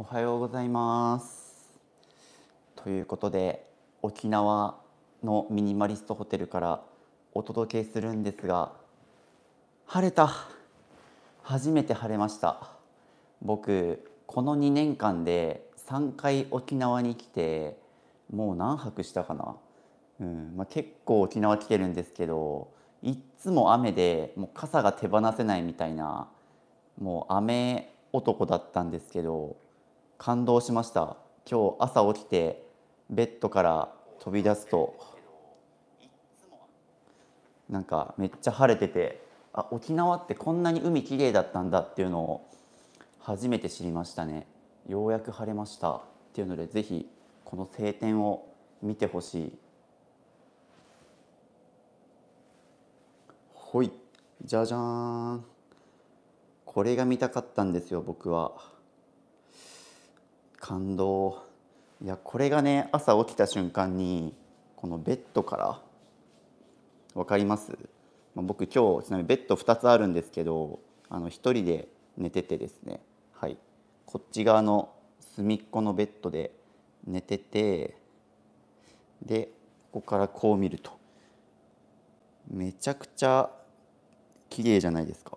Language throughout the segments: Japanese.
おはようございますということで沖縄のミニマリストホテルからお届けするんですが晴れた初めて晴れました僕この2年間で3回沖縄に来てもう何泊したかな、うんまあ、結構沖縄来てるんですけどいっつも雨でもう傘が手放せないみたいなもう雨男だったんですけど感動しました今日朝起きてベッドから飛び出すとなんかめっちゃ晴れててあ沖縄ってこんなに海きれいだったんだっていうのを初めて知りましたねようやく晴れましたっていうのでぜひこの晴天を見てほしいほいじゃじゃーんこれが見たかったんですよ僕は。感動いやこれがね朝起きた瞬間にこのベッドから分かります、まあ、僕今日ちなみにベッド2つあるんですけどあの1人で寝ててですねはいこっち側の隅っこのベッドで寝ててでここからこう見るとめちゃくちゃ綺麗じゃないですか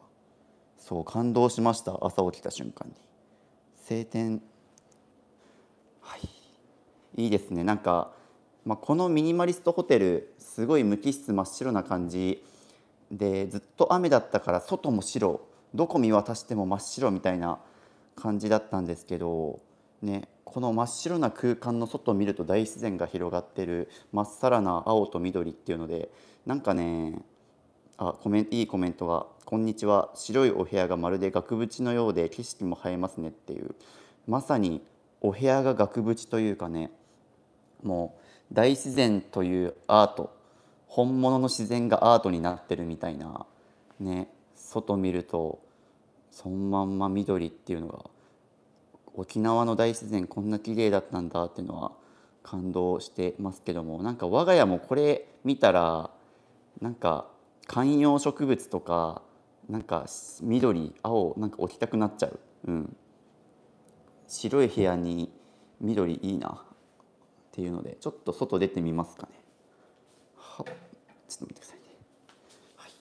そう感動しました朝起きた瞬間に晴天はい、いいですねなんか、まあ、このミニマリストホテルすごい無機質真っ白な感じでずっと雨だったから外も白どこ見渡しても真っ白みたいな感じだったんですけど、ね、この真っ白な空間の外を見ると大自然が広がってるまっさらな青と緑っていうのでなんかねあコメンいいコメントが「こんにちは白いお部屋がまるで額縁のようで景色も映えますね」っていうまさにお部屋が額縁というかねもう大自然というアート本物の自然がアートになってるみたいなね外見るとそのまんま緑っていうのが沖縄の大自然こんな綺麗だったんだっていうのは感動してますけどもなんか我が家もこれ見たらなんか観葉植物とかなんか緑青なんか置きたくなっちゃう、うん、白い部屋に緑いいなっていうのでちょっと外出てみますかねはちょっと見てくださいね、はい、っ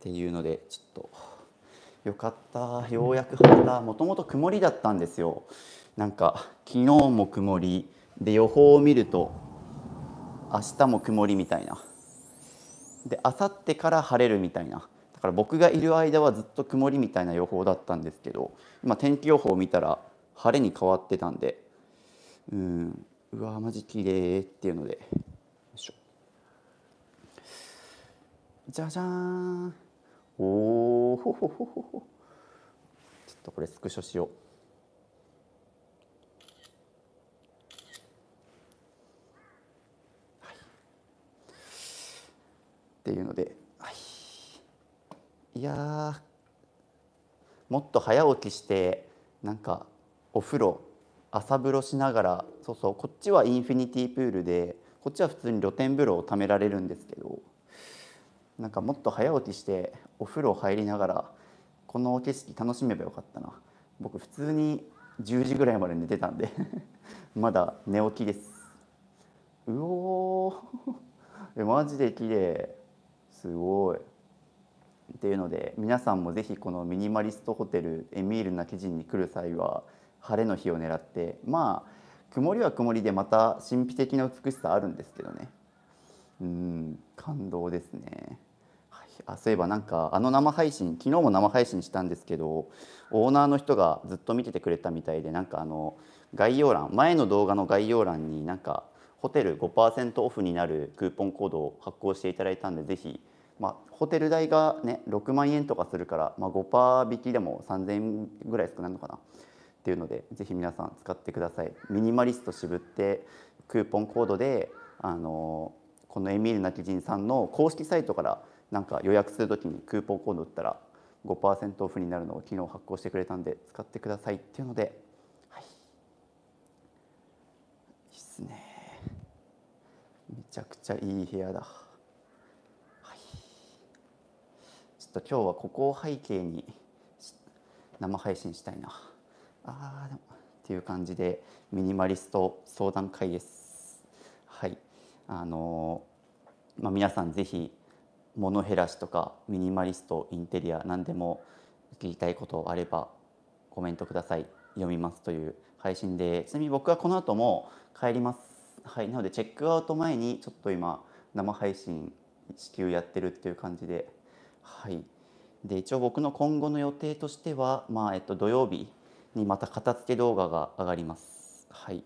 ていうのでちょっとよかったようやく晴れたもともと曇りだったんですよなんか昨日も曇りで予報を見ると明日も曇りみたいなで明後日から晴れるみたいなだから僕がいる間はずっと曇りみたいな予報だったんですけど今天気予報を見たら晴れに変わってたんでうんうわーマジ綺麗っていうのでじゃじゃーんおおほほほほほちょっとこれスクショしようっていうので、はい、いやもっと早起きしてなんかお風呂朝風呂しながらそうそうこっちはインフィニティプールでこっちは普通に露天風呂をためられるんですけどなんかもっと早起きしてお風呂入りながらこの景色楽しめばよかったな僕普通に10時ぐらいまで寝てたんで まだ寝起きですうおー マジで綺麗すごいっていうので皆さんもぜひこのミニマリストホテルエミールな記事に来る際は晴れの日を狙ってまあ曇りは曇りでまた神秘的な美しさあるんですけどねうん感動ですね、はい、あそういえばなんかあの生配信昨日も生配信したんですけどオーナーの人がずっと見ててくれたみたいでなんかあの概要欄前の動画の概要欄になんかホテル5%オフになるクーポンコードを発行していただいたんでぜひまあ、ホテル代がね6万円とかするから、まあ、5%引きでも3000円ぐらい少ないのかなっていうのでぜひ皆さん使ってくださいミニマリスト渋ってクーポンコードであのこのエミールなきんさんの公式サイトからなんか予約するときにクーポンコード打ったら5%オフになるのを昨日発行してくれたんで使ってくださいっていうので、はい、いいっすねめちゃくちゃいい部屋だ、はい、ちょっと今日はここを背景に生配信したいな。ああでもっていう感じでミニマリスト相談会です。はいあのまあ、皆さん是非物減らしとかミニマリストインテリア何でも聞きたいことあればコメントください読みますという配信でちなみに僕はこの後も帰りますはいなのでチェックアウト前にちょっと今生配信支給やってるっていう感じではいで一応僕の今後の予定としてはまあえっと土曜日にまた片付け動画が上がります。はい、っ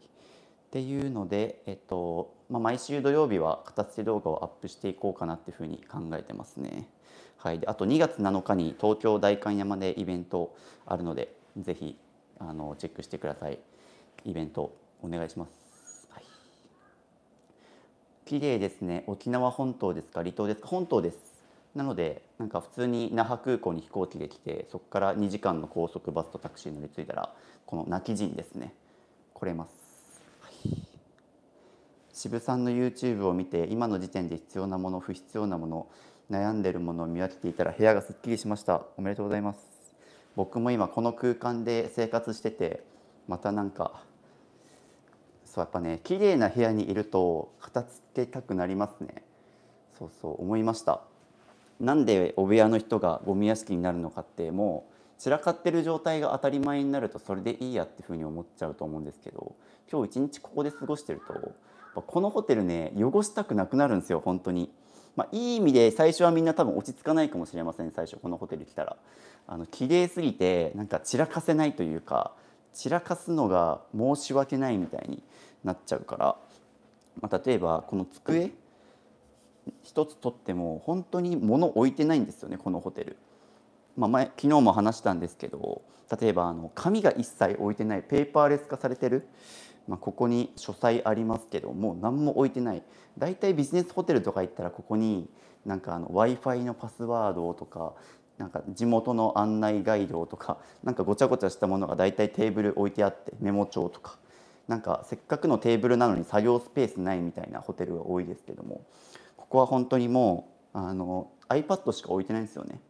ていうので、えっとまあ、毎週土曜日は片付け動画をアップしていこうかなっていうふうに考えてますね。はい、であと2月7日に東京代官山でイベントあるのでぜひあのチェックしてください。イベントお願いします。綺麗ですね。沖縄本島ですか離島ですか本島です。なのでなんか普通に那覇空港に飛行機で来てそこから2時間の高速バスとタクシー乗り継いだらこの泣き陣ですね来れます、はい、渋さんの YouTube を見て今の時点で必要なもの不必要なもの悩んでるものを見分けていたら部屋がすっきりしましたおめでとうございます僕も今この空間で生活しててまたなんかそうやっぱね綺麗な部屋にいると片付けたくなりますねそうそう思いましたなんで汚部屋の人がゴミ屋敷になるのかってもう散らかってる状態が当たり前になるとそれでいいやっていうふうに思っちゃうと思うんですけど今日一日ここで過ごしてるとこのホテルね汚したくなくなるんですよ本当に。まあ、いい意味で最初はみんな多分落ち着かないかもしれません最初このホテル来たら。あの綺麗すぎてなんか散らかせないというか散らかすのが申し訳ないみたいになっちゃうから、まあ、例えばこの机一つとっても本当に物置いてないんですよねこのホテル。まあ、前昨日も話したんですけど例えばあの紙が一切置いてないペーパーレス化されてる、まあ、ここに書斎ありますけどもう何も置いてない大体ビジネスホテルとか行ったらここになんか w i f i のパスワードとかなんか地元の案内ガイドとかなんかごちゃごちゃしたものが大体テーブル置いてあってメモ帳とかなんかせっかくのテーブルなのに作業スペースないみたいなホテルが多いですけどもここは本当にもうあの iPad しか置いてないんですよね。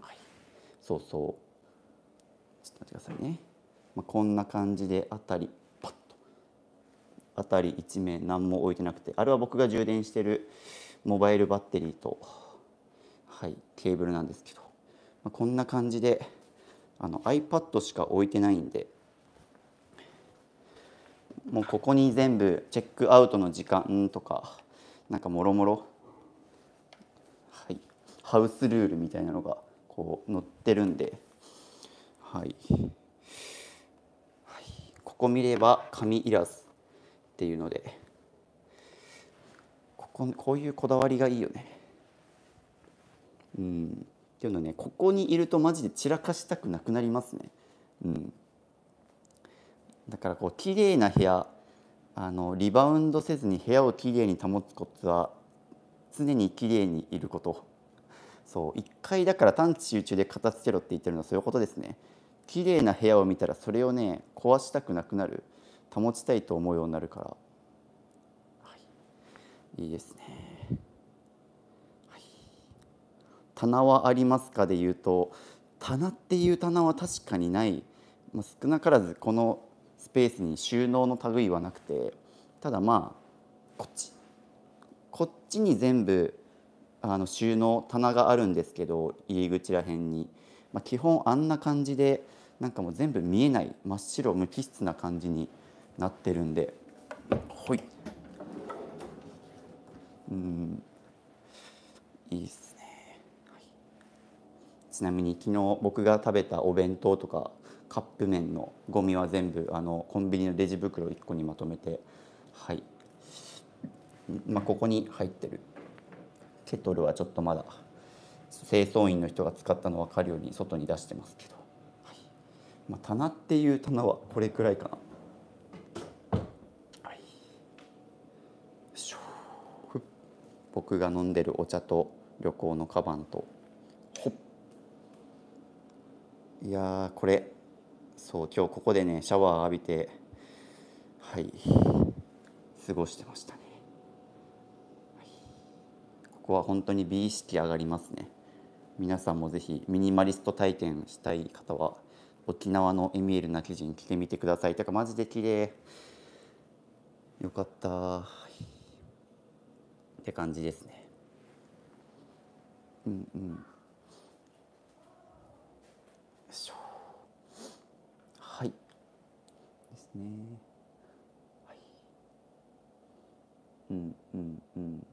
はい、そうそう。ちょっと待ってくださいね。まあ、こんな感じで辺りパッと辺り一名、何も置いてなくてあれは僕が充電してるモバイルバッテリーと、はい、ケーブルなんですけど、まあ、こんな感じであの iPad しか置いてないんでもうここに全部チェックアウトの時間とかなんかもろもろはいハウスルールみたいなのがこう載ってるんで、はい、はい、ここ見れば紙いらずっていうのでこここういうこだわりがいいよね。うんっていうのねここにいるとマジで散らかしたくなくなりますね。うん、だからこう綺麗な部屋あのリバウンドせずに部屋をきれいに保つコツは常にきれいにいることそう1回だから探知集中で片付けろって言ってるのはそういうことですね綺麗な部屋を見たらそれをね壊したくなくなる保ちたいと思うようになるから、はい、いいですね、はい、棚はありますかで言うと棚っていう棚は確かにない、まあ、少なからずこのスペースに収納の類はなくてただまあこっちこっちに全部あの収納棚があるんですけど入り口らへんに、まあ、基本あんな感じでなんかもう全部見えない真っ白無機質な感じになってるんでほいうんいいっすね、はい、ちなみに昨日僕が食べたお弁当とかカップ麺のゴミは全部あのコンビニのレジ袋1個にまとめてはい、まあ、ここに入ってるケトルはちょっとまだ清掃員の人が使ったの分かるように外に出してますけど、はいまあ、棚っていう棚はこれくらいかな、はい、僕が飲んでるお茶と旅行のカバンといやこれそう今日ここでねシャワー浴びてはい過ごしてましたね、はい、ここは本当に美意識上がりますね皆さんもぜひミニマリスト体験したい方は沖縄のエミールな記事に来てみてくださいてかマジで綺麗よかったって感じですねうんうんね。はい、うんうんうん。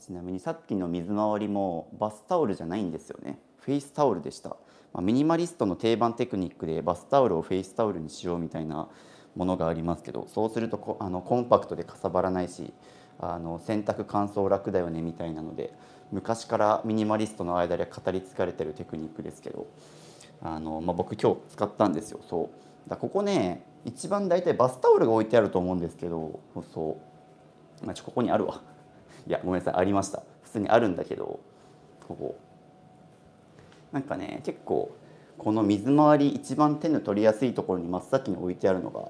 ちなみにさっきの水回りもバスタオルじゃないんですよね。フェイスタオルでした。まあ、ミニマリストの定番テクニックでバスタオルをフェイスタオルにしようみたいなものがありますけど、そうするとこあのコンパクトでかさばらないし、あの洗濯乾燥楽だよねみたいなので、昔からミニマリストの間で語り継がれてるテクニックですけど、あのまあ、僕今日使ったんですよ。そうだここね一番大体バスタオルが置いてあると思うんですけどそうまあ、ちょここにあるわいやごめんなさいありました普通にあるんだけどここなんかね結構この水回り一番手の取りやすいところに真っ先に置いてあるのが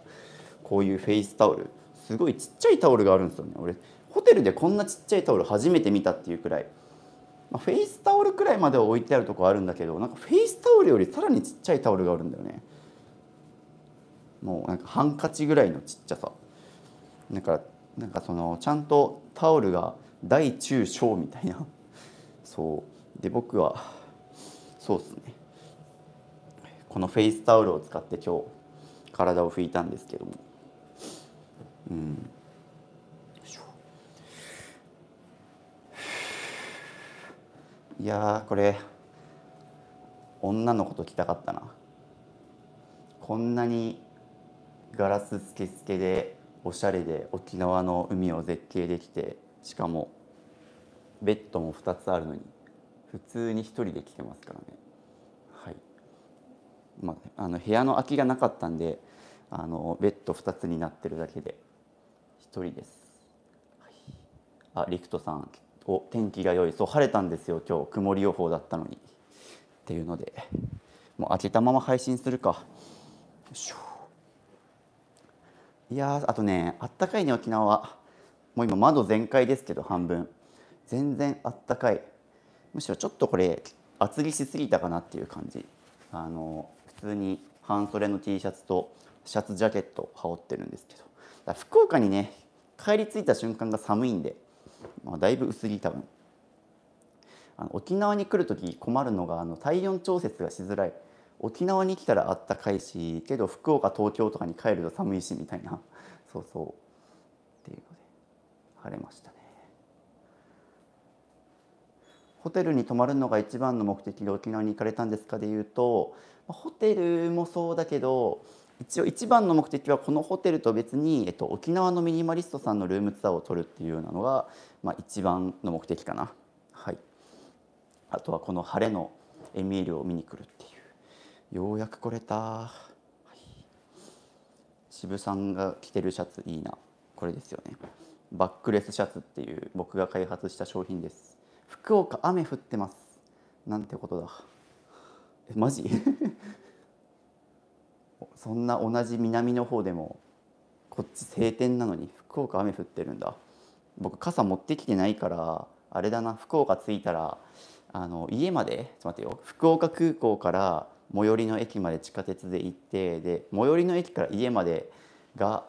こういうフェイスタオルすごいちっちゃいタオルがあるんですよね俺ホテルでこんなちっちゃいタオル初めて見たっていうくらい、まあ、フェイスタオルくらいまでは置いてあるとこあるんだけどなんかフェイスタオルよりさらにちっちゃいタオルがあるんだよねもうなんかハンカチぐらいのちっちゃさだからなんかそのちゃんとタオルが大中小みたいなそうで僕はそうっすねこのフェイスタオルを使って今日体を拭いたんですけどもうんいやこれ女の子と来たかったなこんなにガラススケスケでおしゃれで沖縄の海を絶景できてしかもベッドも2つあるのに普通に1人で来てますからね。はいまあ、あの部屋の空きがなかったんであのベッド2つになってるだけで1人です。はい、あリクトさんお天気が良いそう晴れたんですよ今日曇り予報だったのにっていうのでもう開けたまま配信するか。よいしょいやあとねあったかいね沖縄はもう今窓全開ですけど半分全然あったかいむしろちょっとこれ厚着しすぎたかなっていう感じあの普通に半袖の T シャツとシャツジャケット羽織ってるんですけど福岡にね帰り着いた瞬間が寒いんで、まあ、だいぶ薄着多分あの沖縄に来る時困るのがあの体温調節がしづらい沖縄に来たらあったかいしけど福岡東京とかに帰ると寒いしみたいな そうそうっていうので晴れましたねホテルに泊まるのが一番の目的で沖縄に行かれたんですかでいうとホテルもそうだけど一応一番の目的はこのホテルと別に、えっと、沖縄のミニマリストさんのルームツアーを取るっていうようなのが、まあ、一番の目的かな、はい、あとはこの晴れのエミールを見に来るっていう。ようやく来れた、はい、渋さんが着てるシャツいいなこれですよねバックレスシャツっていう僕が開発した商品です福岡雨降ってますなんてことだえマジ そんな同じ南の方でもこっち晴天なのに福岡雨降ってるんだ僕傘持ってきてないからあれだな福岡着いたらあの家までちょっと待ってよ福岡空港から最寄りの駅まで地下鉄で行ってで最寄りの駅から家までが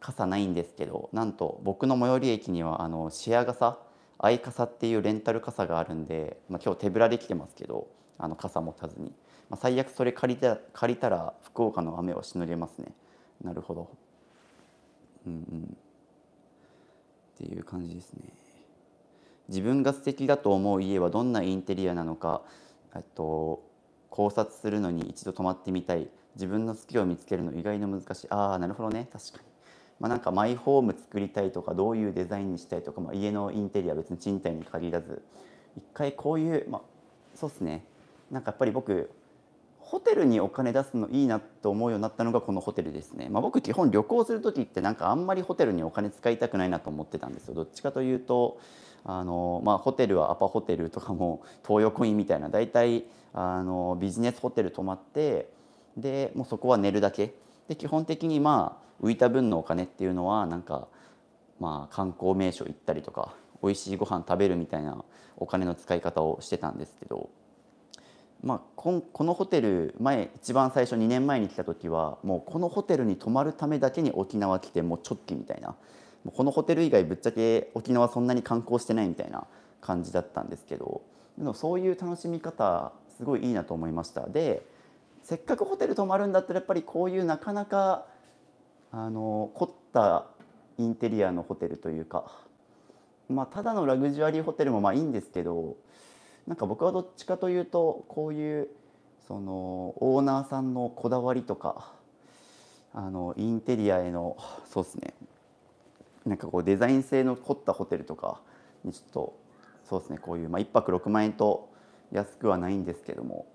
傘ないんですけどなんと僕の最寄り駅にはあのシェア傘相傘っていうレンタル傘があるんで、まあ、今日手ぶらで来てますけどあの傘持たずに、まあ、最悪それ借りた借りたら福岡の雨をしのげますねなるほどうんうんっていう感じですね自分が素敵だと思う家はどんなインテリアなのかえっと考察するのに一度止まってみたい自分の好きを見つけるの意外に難しいああなるほどね確かに。まあ、なんかマイホーム作りたいとかどういうデザインにしたいとか、まあ、家のインテリア別に賃貸に限らず一回こういう、まあ、そうっすねなんかやっぱり僕ホテルにお金出すのいいなと思うようになったのがこのホテルですね、まあ、僕基本旅行する時ってなんかあんまりホテルにお金使いたくないなと思ってたんですよどっちかというとあの、まあ、ホテルはアパホテルとかも東横インみたいな大体あのビジネスホテル泊まってでもうそこは寝るだけで基本的にまあ浮いた分のお金っていうのはなんかまあ観光名所行ったりとか美味しいご飯食べるみたいなお金の使い方をしてたんですけど、まあ、ここのホテル前一番最初2年前に来た時はもうこのホテルに泊まるためだけに沖縄来てもう直帰みたいなもうこのホテル以外ぶっちゃけ沖縄そんなに観光してないみたいな感じだったんですけどでもそういう楽しみ方すごいいいなと思いましたでせっかくホテル泊まるんだったらやっぱりこういうなかなかあの凝ったインテリアのホテルというか、まあ、ただのラグジュアリーホテルもまあいいんですけどなんか僕はどっちかというとこういうそのオーナーさんのこだわりとかあのインテリアへのそうですねなんかこうデザイン性の凝ったホテルとかにちょっとそうですねこういう、まあ、1泊6万円と安くはないんですけども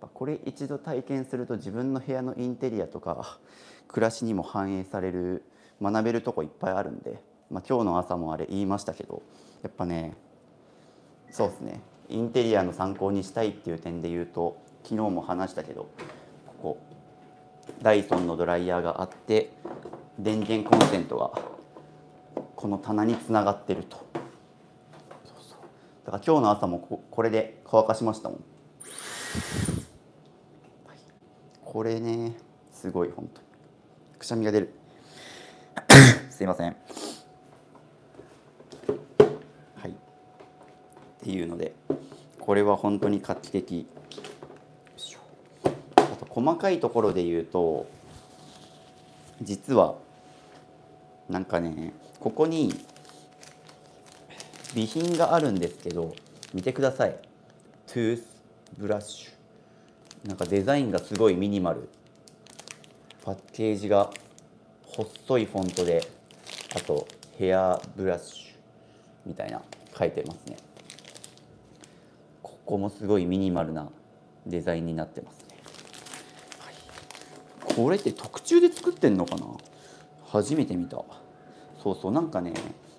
これ一度体験すると自分の部屋のインテリアとか 暮らしにも反映される学べるとこいっぱいあるんで、まあ、今日の朝もあれ言いましたけどやっぱねそうですねインテリアの参考にしたいっていう点で言うと昨日も話したけどここダイソンのドライヤーがあって電源コンセントがこの棚につながってると。だから今日の朝もここれで乾かしましたもん、はい、これねすごい本当にくしゃみが出る すいませんはいっていうのでこれは本当に画期的あと細かいところで言うと実はなんかねここに備品があるんですけど見てくださいトゥースブラッシュなんかデザインがすごいミニマルパッケージが細いフォントであとヘアブラッシュみたいな書いてますねここもすごいミニマルなデザインになってますね、はい、これって特注で作ってんのかな初めて見たそうそうなんかね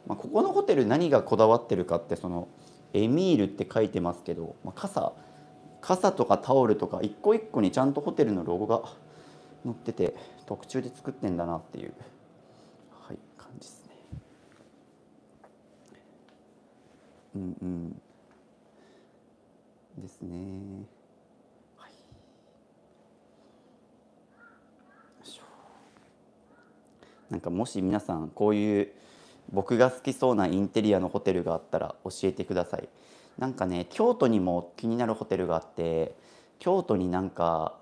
まあ、ここのホテル何がこだわってるかってそのエミールって書いてますけど、まあ、傘傘とかタオルとか一個一個にちゃんとホテルのロゴが載ってて特注で作ってんだなっていう、はい、感じですね。うんうん、ですね。はい、なんかもし皆さんこういう僕が好きそうなインテリアのホテルがあったら教えてくださいなんかね京都にも気になるホテルがあって京都になんか、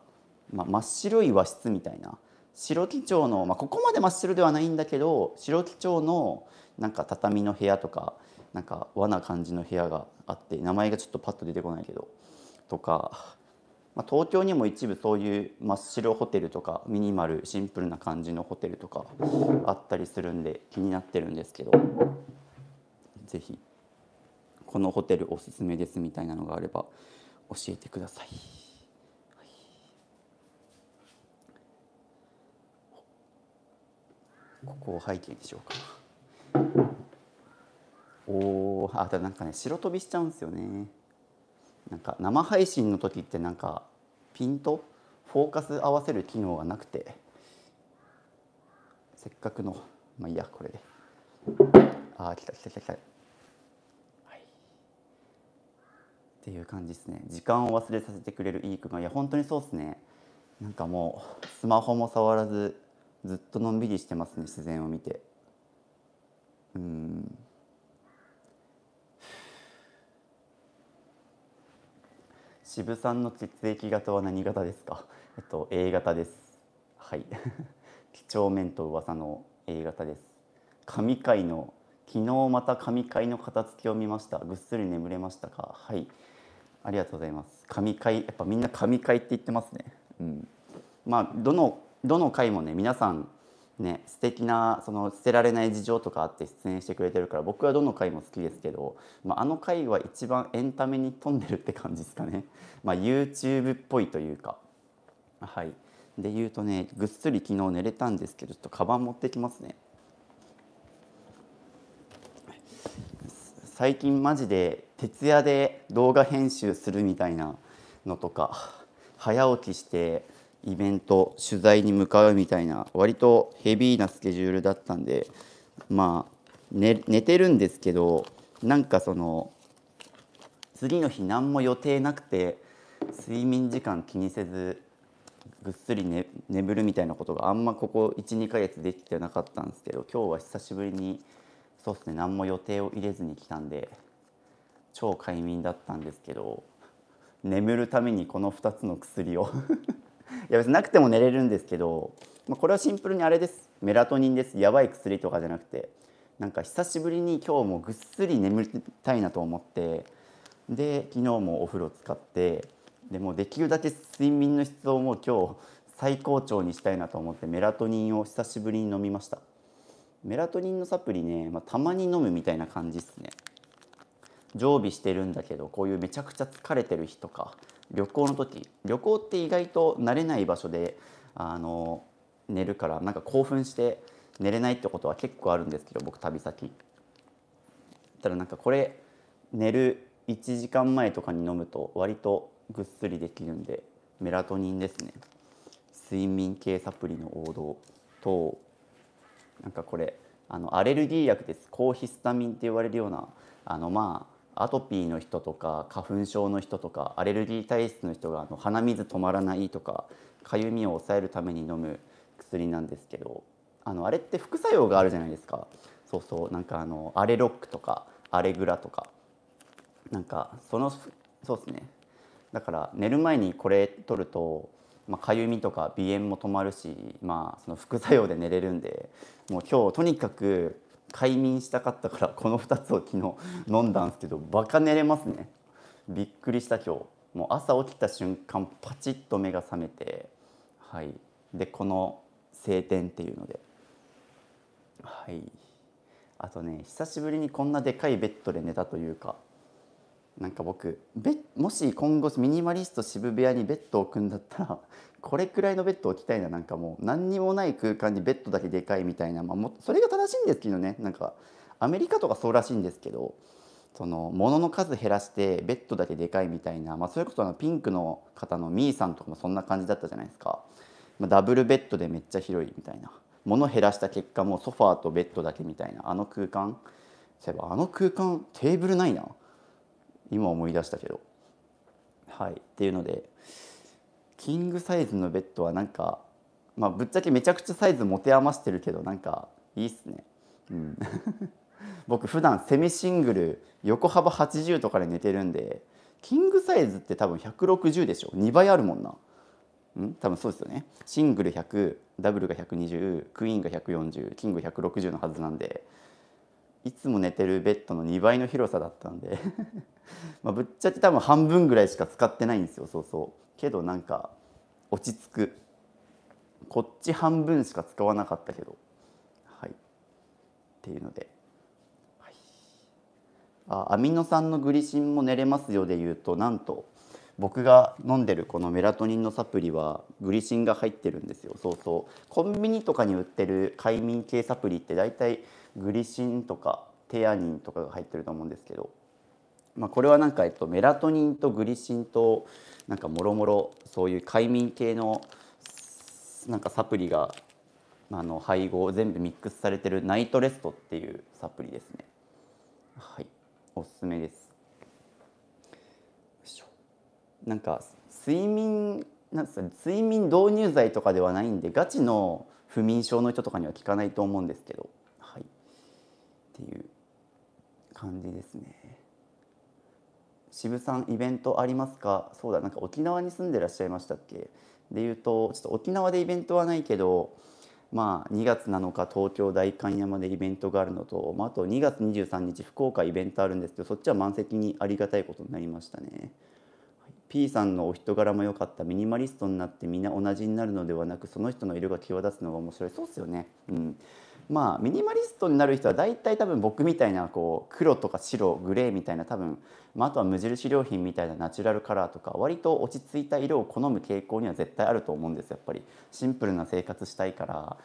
ま真っ白い和室みたいな白木町の、まここまで真っ白ではないんだけど白木町のなんか畳の部屋とかなんか和な感じの部屋があって名前がちょっとパッと出てこないけどとかまあ、東京にも一部そういう真っ白ホテルとかミニマルシンプルな感じのホテルとかあったりするんで気になってるんですけど是非このホテルおすすめですみたいなのがあれば教えてください。ここを背景にしようかな。おああなんかね白飛びしちゃうんですよね。なんか生配信の時ってなんかピントフォーカス合わせる機能がなくてせっかくのまあいいやこれでああ来た来た来た来た、はい、っていう感じですね時間を忘れさせてくれるいい空いや本当にそうですねなんかもうスマホも触らずずっとのんびりしてますね自然を見てうん渋さんの血液型は何型ですかえっと A 型ですはい 几帳面と噂の A 型です神回の昨日また神回の片付けを見ましたぐっすり眠れましたかはいありがとうございます神回やっぱみんな神回って言ってますねうんまあどのどの回もね皆さんね素敵なその捨てられない事情とかあって出演してくれてるから僕はどの回も好きですけど、まあ、あの回は一番エンタメに富んでるって感じですかね、まあ、YouTube っぽいというかはいで言うとねぐっすり昨日寝れたんですけどちょっとカバン持ってきますね最近マジで徹夜で動画編集するみたいなのとか早起きしてイベント取材に向かうみたいな割とヘビーなスケジュールだったんでまあ寝てるんですけどなんかその次の日何も予定なくて睡眠時間気にせずぐっすり、ね、眠るみたいなことがあんまここ12ヶ月できてなかったんですけど今日は久しぶりにそうですね何も予定を入れずに来たんで超快眠だったんですけど眠るためにこの2つの薬を いや別になくても寝れるんですけど、まあ、これはシンプルにあれですメラトニンですやばい薬とかじゃなくてなんか久しぶりに今日もぐっすり眠りたいなと思ってで昨日もお風呂使ってでもできるだけ睡眠の質をもう今日最高潮にしたいなと思ってメラトニンを久しぶりに飲みましたメラトニンのサプリね、まあ、たまに飲むみたいな感じっすね常備してるんだけどこういうめちゃくちゃ疲れてる日とか旅行の時旅行って意外と慣れない場所であの寝るからなんか興奮して寝れないってことは結構あるんですけど僕旅先ただなんかこれ寝る1時間前とかに飲むと割とぐっすりできるんでメラトニンですね睡眠系サプリの王道となんかこれあのアレルギー薬です抗ヒスタミンって言われるようなあのまアトピーの人とか花粉症の人とかアレルギー体質の人があの鼻水止まらないとかかゆみを抑えるために飲む薬なんですけどあのあれって副作用があるじゃないですかそうそうなんかあのアレロックとかアレグラとかなんかそのそうですねだから寝る前にこれ取るとまあ、みとか鼻炎も止まるし、まあ、その副作用で寝れるんでもう今日とにかく快眠したかったからこの2つを昨日飲んだんですけどバカ寝れますねびっくりした今日もう朝起きた瞬間パチッと目が覚めてはいでこの晴天っていうのではいあとね久しぶりにこんなでかいベッドで寝たというかなんか僕もし今後ミニマリスト渋部屋にベッドを置くんだったらこれくらいのベッド置きたいななんかもう何にもない空間にベッドだけでかいみたいな、まあ、もそれが正しいんですけどねなんかアメリカとかそうらしいんですけどその物の数減らしてベッドだけでかいみたいな、まあ、それこそあのピンクの方のみーさんとかもそんな感じだったじゃないですか、まあ、ダブルベッドでめっちゃ広いみたいな物減らした結果もうソファーとベッドだけみたいなあの空間そういえばあの空間テーブルないな今思い出したけどはいっていうのでキングサイズのベッドはなんかまあぶっちゃけめちゃくちゃサイズ持て余してるけどなんかいいっすねうん 僕普段セミシングル横幅80とかで寝てるんでキングサイズって多分160でしょ2倍あるもんなん多分そうですよねシングル100ダブルが120クイーンが140キング160のはずなんでいつも寝てるベッドの2倍の広さだったんで まぶっちゃけ多分半分ぐらいしか使ってないんですよそうそうけどなんか落ち着くこっち半分しか使わなかったけどはいっていうので、はい、あアミノ酸のグリシンも寝れますよで言うとなんと僕が飲んでるこのメラトニンのサプリはグリシンが入ってるんですよそうそうコンビニとかに売ってる快眠系サプリって大体たグリシンとかテアニンとかが入ってると思うんですけど、まあ、これはなんか、えっと、メラトニンとグリシンとなんかもろもろそういう快眠系のなんかサプリがあの配合全部ミックスされてるナイトレストっていうサプリですね。はい、おすすめです。なんか睡眠なん睡眠導入剤とかではないんでガチの不眠症の人とかには効かないと思うんですけどていう感じですね渋さんイベントありますかそうだなんか沖縄に住んでらっしゃいましたっけで言うとちょっと沖縄でイベントはないけどまあ2月7日東京代官山でイベントがあるのと、まあ、あと2月23日福岡イベントあるんですけどそっちは満席にありがたいことになりましたね。P さんのお人柄も良かったミニマリストになってみんな同じになるのではなくその人の色が際立つのが面白いそうっすよね。うんまあミニマリストになる人は大体多分僕みたいなこう黒とか白グレーみたいな多分、まあ、あとは無印良品みたいなナチュラルカラーとか割と落ち着いた色を好む傾向には絶対あると思うんですやっぱりシンプルな生活したいから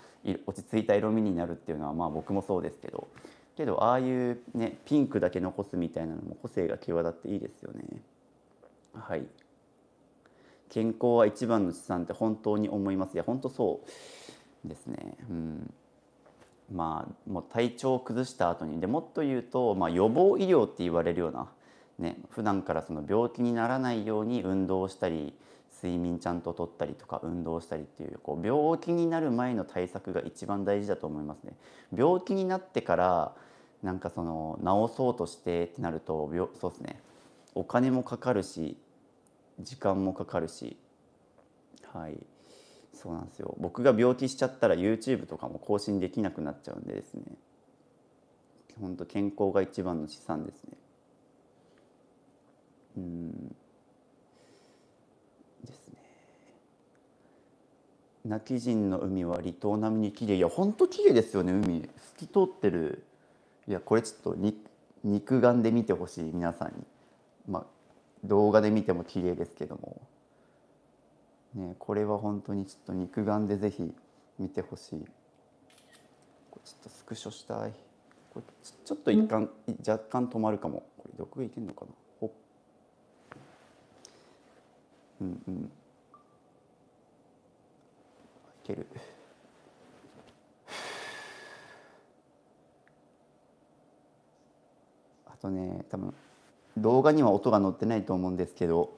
落ち着いた色味になるっていうのはまあ僕もそうですけどけどああいうねピンクだけ残すみたいなのも個性が際立っていいですよね。はい健康は一番の資産って本当に思いますいや本当そうですねうんまあ、もう体調を崩した後にでもっと言うと、まあ、予防医療って言われるような、ね、普段からその病気にならないように運動したり睡眠ちゃんととったりとか運動したりっていうこう病気になる前の対策が一番大事だと思いますね。病気になってからなんかその治そうとしてってなるとそうですねお金もかかるし時間もかかるしはい。そうなんですよ僕が病気しちゃったら YouTube とかも更新できなくなっちゃうんでですね本当健康が一番の資産ですねうんですね泣き人の海は離島並みに綺麗いや本当綺麗ですよね海透き通ってるいやこれちょっと肉眼で見てほしい皆さんにまあ動画で見ても綺麗ですけどもね、これは本当にちょっと肉眼でぜひ見てほしいこれちょっとスクショしたいこれちょっと一貫若干止まるかもこれ毒いけんのかなほっうんうんいけるあとね多分動画には音が載ってないと思うんですけど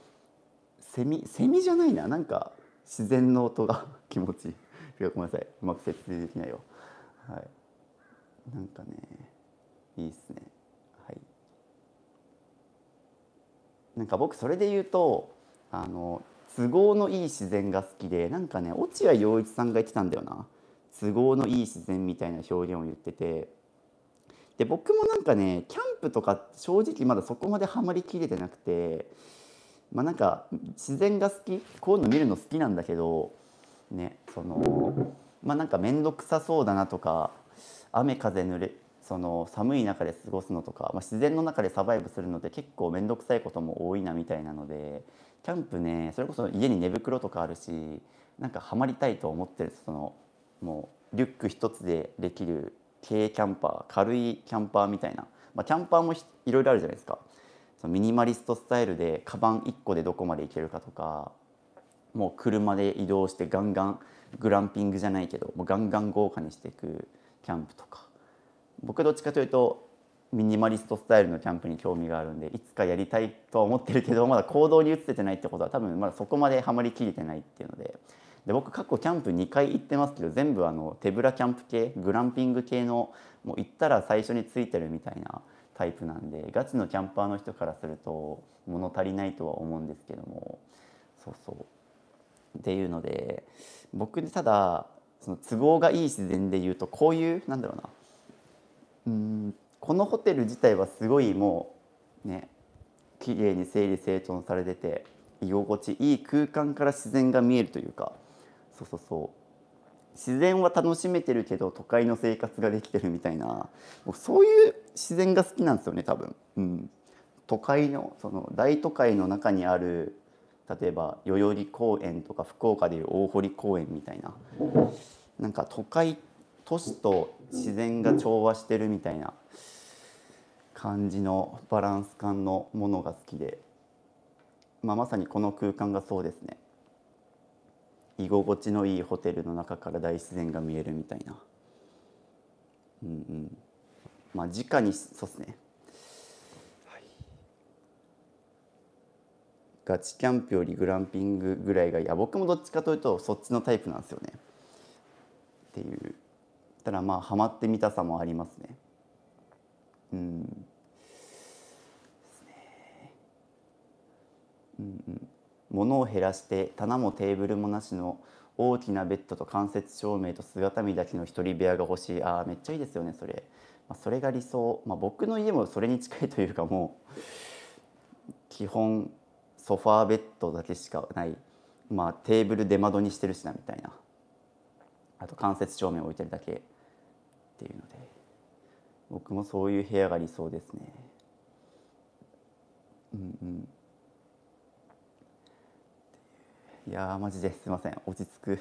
セミセミじゃないななんか自然の音が 気持ちいいごめんなさいうまく説明できないよはいなんかねいいっすねはいなんか僕それで言うとあの都合のいい自然が好きでなんかね落合陽一さんが言ってたんだよな都合のいい自然みたいな表現を言っててで僕もなんかねキャンプとか正直まだそこまでハマりきれてなくてまあ、なんか自然が好きこういうの見るの好きなんだけどねそのまあなんか面倒くさそうだなとか雨風濡れその寒い中で過ごすのとか、まあ、自然の中でサバイブするので結構面倒くさいことも多いなみたいなのでキャンプねそれこそ家に寝袋とかあるしなんかハマりたいと思ってるそのもうリュック一つでできる軽キャンパー軽いキャンパーみたいな、まあ、キャンパーもいろいろあるじゃないですか。そのミニマリストスタイルでカバン1個でどこまで行けるかとかもう車で移動してガンガングランピングじゃないけどもうガンガン豪華にしていくキャンプとか僕どっちかというとミニマリストスタイルのキャンプに興味があるんでいつかやりたいとは思ってるけどまだ行動に移せてないってことは多分まだそこまでハマりきれてないっていうのでで僕過去キャンプ2回行ってますけど全部あの手ぶらキャンプ系グランピング系のもう行ったら最初についてるみたいなタイプなんでガチのキャンパーの人からすると物足りないとは思うんですけどもそうそうっていうので僕ただその都合がいい自然で言うとこういうなんだろうなうんこのホテル自体はすごいもうね綺麗に整理整頓されてて居心地いい空間から自然が見えるというかそうそうそう自然は楽しめてるけど都会の生活ができてるみたいな僕そういう自然が好きなんですよね多分、うん、都会のその大都会の中にある例えば代々木公園とか福岡でいう大堀公園みたいななんか都会都市と自然が調和してるみたいな感じのバランス感のものが好きで、まあ、まさにこの空間がそうですね居心地のいいホテルの中から大自然が見えるみたいな。うんうんまあ直にそうですね、はい、ガチキャンプよりグランピングぐらいがいや僕もどっちかというとそっちのタイプなんですよねっていうただまあハマってみたさもありますねうんですねうんうん物を減らして棚もテーブルもなしの大きなベッドと間接照明と姿見だけの一人部屋が欲しいああめっちゃいいですよねそれまあ、それが理想、まあ、僕の家もそれに近いというかもう基本ソファーベッドだけしかない、まあ、テーブル出窓にしてるしなみたいなあと間接照明置いてるだけっていうので僕もそういう部屋が理想ですね。うんうんいやーマジですいません落ち着く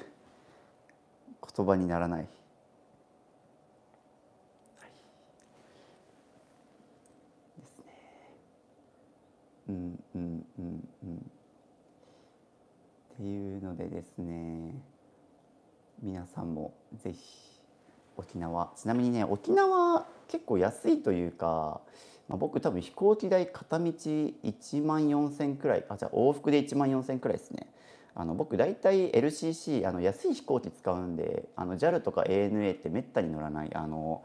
言葉にならないうんうんうんうんっていうのでですね皆さんもぜひ沖縄ちなみにね沖縄結構安いというか、まあ、僕多分飛行機代片道1万4,000くらいあじゃあ往復で1万4,000くらいですね。あの僕大体 LCC あの安い飛行機使うんであの JAL とか ANA ってめったに乗らないあの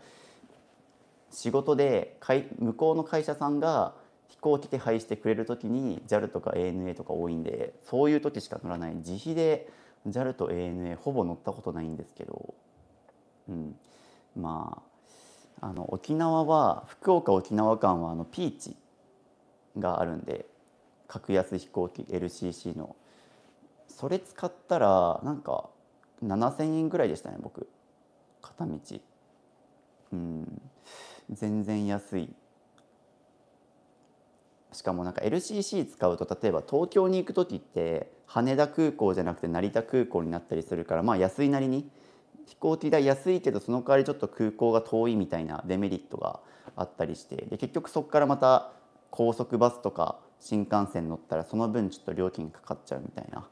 仕事で向こうの会社さんが飛行機手配してくれる時に JAL とか ANA とか多いんでそういう時しか乗らない自費で JAL と ANA ほぼ乗ったことないんですけど、うん、まああの沖縄は福岡沖縄間はあのピーチがあるんで格安飛行機 LCC のそれ使ったらなんか7,000円ぐらいでしたね僕片道うん全然安いしかもなんか LCC 使うと例えば東京に行く時って羽田空港じゃなくて成田空港になったりするからまあ安いなりに飛行機代安いけどその代わりちょっと空港が遠いみたいなデメリットがあったりしてで結局そこからまた高速バスとか新幹線乗ったらその分ちょっと料金かかっちゃうみたいな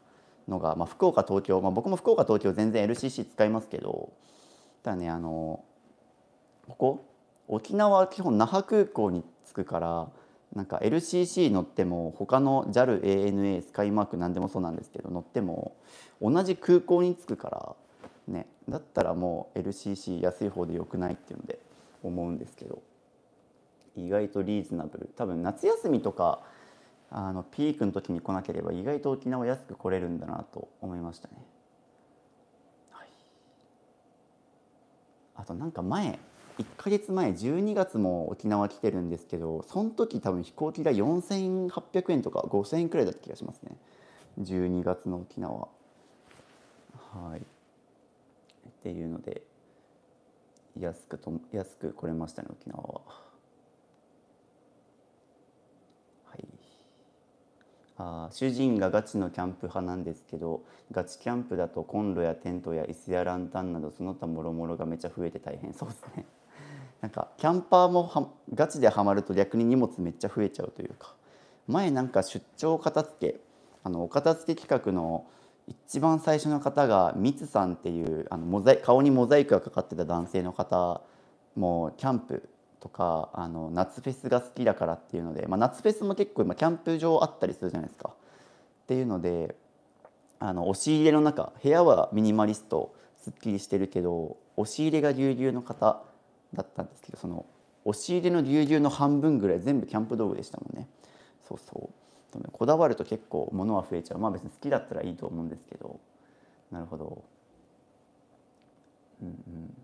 のが、まあ、福岡東京、まあ、僕も福岡東京全然 LCC 使いますけどただねあのここ沖縄は基本那覇空港に着くからなんか LCC 乗っても他の JAL、ANA、スカイマーク何でもそうなんですけど乗っても同じ空港に着くから、ね、だったらもう LCC 安い方でよくないっていうので思うんですけど意外とリーズナブル多分夏休みとかあのピークの時に来なければ意外と沖縄安く来れるんだなと思いましたね。あとなんか前1ヶ月前12月も沖縄来てるんですけどその時多分飛行機が4800円とか5000円くらいだった気がしますね12月の沖縄はいっていうので安くと安く来れましたね沖縄ははいあ主人がガチのキャンプ派なんですけどガチキャンプだとコンロやテントや椅子やランタンなどその他もろもろがめちゃ増えて大変そうですねなんかキャンパーもガチでハマると逆に荷物めっちゃ増えちゃうというか前なんか出張片付けあのお片付け企画の一番最初の方がミツさんっていうあのモザイ顔にモザイクがかかってた男性の方もキャンプとかあの夏フェスが好きだからっていうので、まあ、夏フェスも結構今キャンプ場あったりするじゃないですか。っていうのであの押し入れの中部屋はミニマリストすっきりしてるけど押し入れがぎゅうぎゅうの方だったんですけどその押し入れの牛乳の半分ぐらい全部キャンプ道具でしたもんねそうそうこだわると結構物は増えちゃうまあ別に好きだったらいいと思うんですけどなるほどうんうん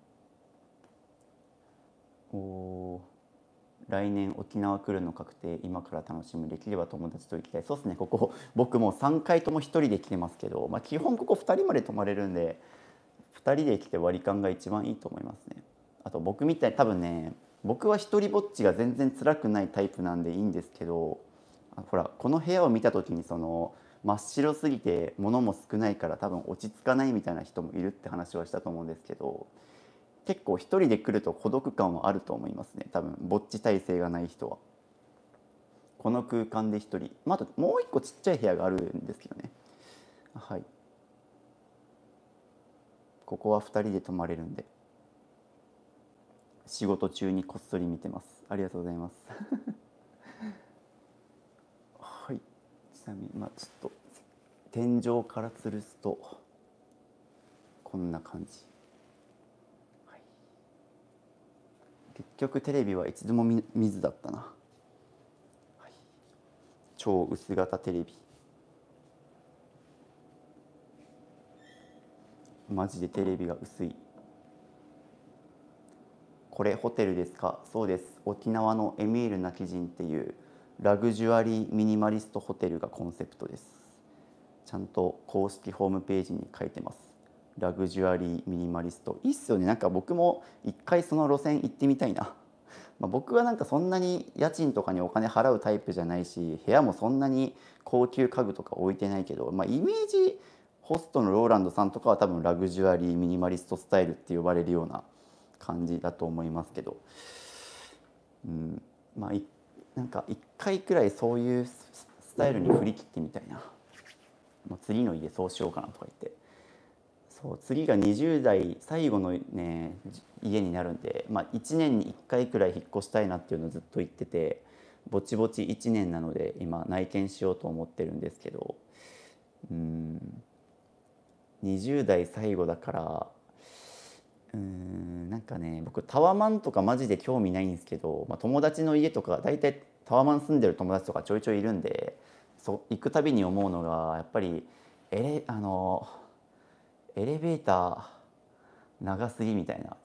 お来年沖縄来るの確定今から楽しみできれば友達と行きたいそうですねここ僕も3回とも1人で来てますけど、まあ、基本ここ2人まで泊まれるんで2人で来て割り勘が一番いいと思いますねあと僕みたい多分ね僕は一人ぼっちが全然辛くないタイプなんでいいんですけどほらこの部屋を見た時にその真っ白すぎて物も少ないから多分落ち着かないみたいな人もいるって話はしたと思うんですけど結構一人で来ると孤独感はあると思いますね多分ぼっち体制がない人は。この空間で1人、まあ、あともう1個ちっちゃい部屋があるんですけどねはいここは2人で泊まれるんで。仕事中にこっそり見てますありがとうございます はいちなみにまあちょっと天井から吊るすとこんな感じ、はい、結局テレビは一度も見見ずだったな、はい、超薄型テレビマジでテレビが薄いこれホテルですかそうです沖縄のエミールなき人っていうラグジュアリーミニマリストホテルがコンセプトですちゃんと公式ホームページに書いてますラグジュアリーミニマリストいいっすよねなんか僕も一回その路線行ってみたいな、まあ、僕はなんかそんなに家賃とかにお金払うタイプじゃないし部屋もそんなに高級家具とか置いてないけど、まあ、イメージホストのローランドさんとかは多分ラグジュアリーミニマリストスタイルって呼ばれるような感じだと思いますけど、うん、まあなんか一回くらいそういうスタイルに振り切ってみたいなもう次の家そうしようかなとか言ってそう次が20代最後の、ね、家になるんで、まあ、1年に1回くらい引っ越したいなっていうのをずっと言っててぼちぼち1年なので今内見しようと思ってるんですけどうん20代最後だからうんなんかね僕タワマンとかマジで興味ないんですけど、まあ、友達の家とか大体タワマン住んでる友達とかちょいちょいいるんでそ行くたびに思うのがやっぱりエレあのエレベーター長すぎみたいな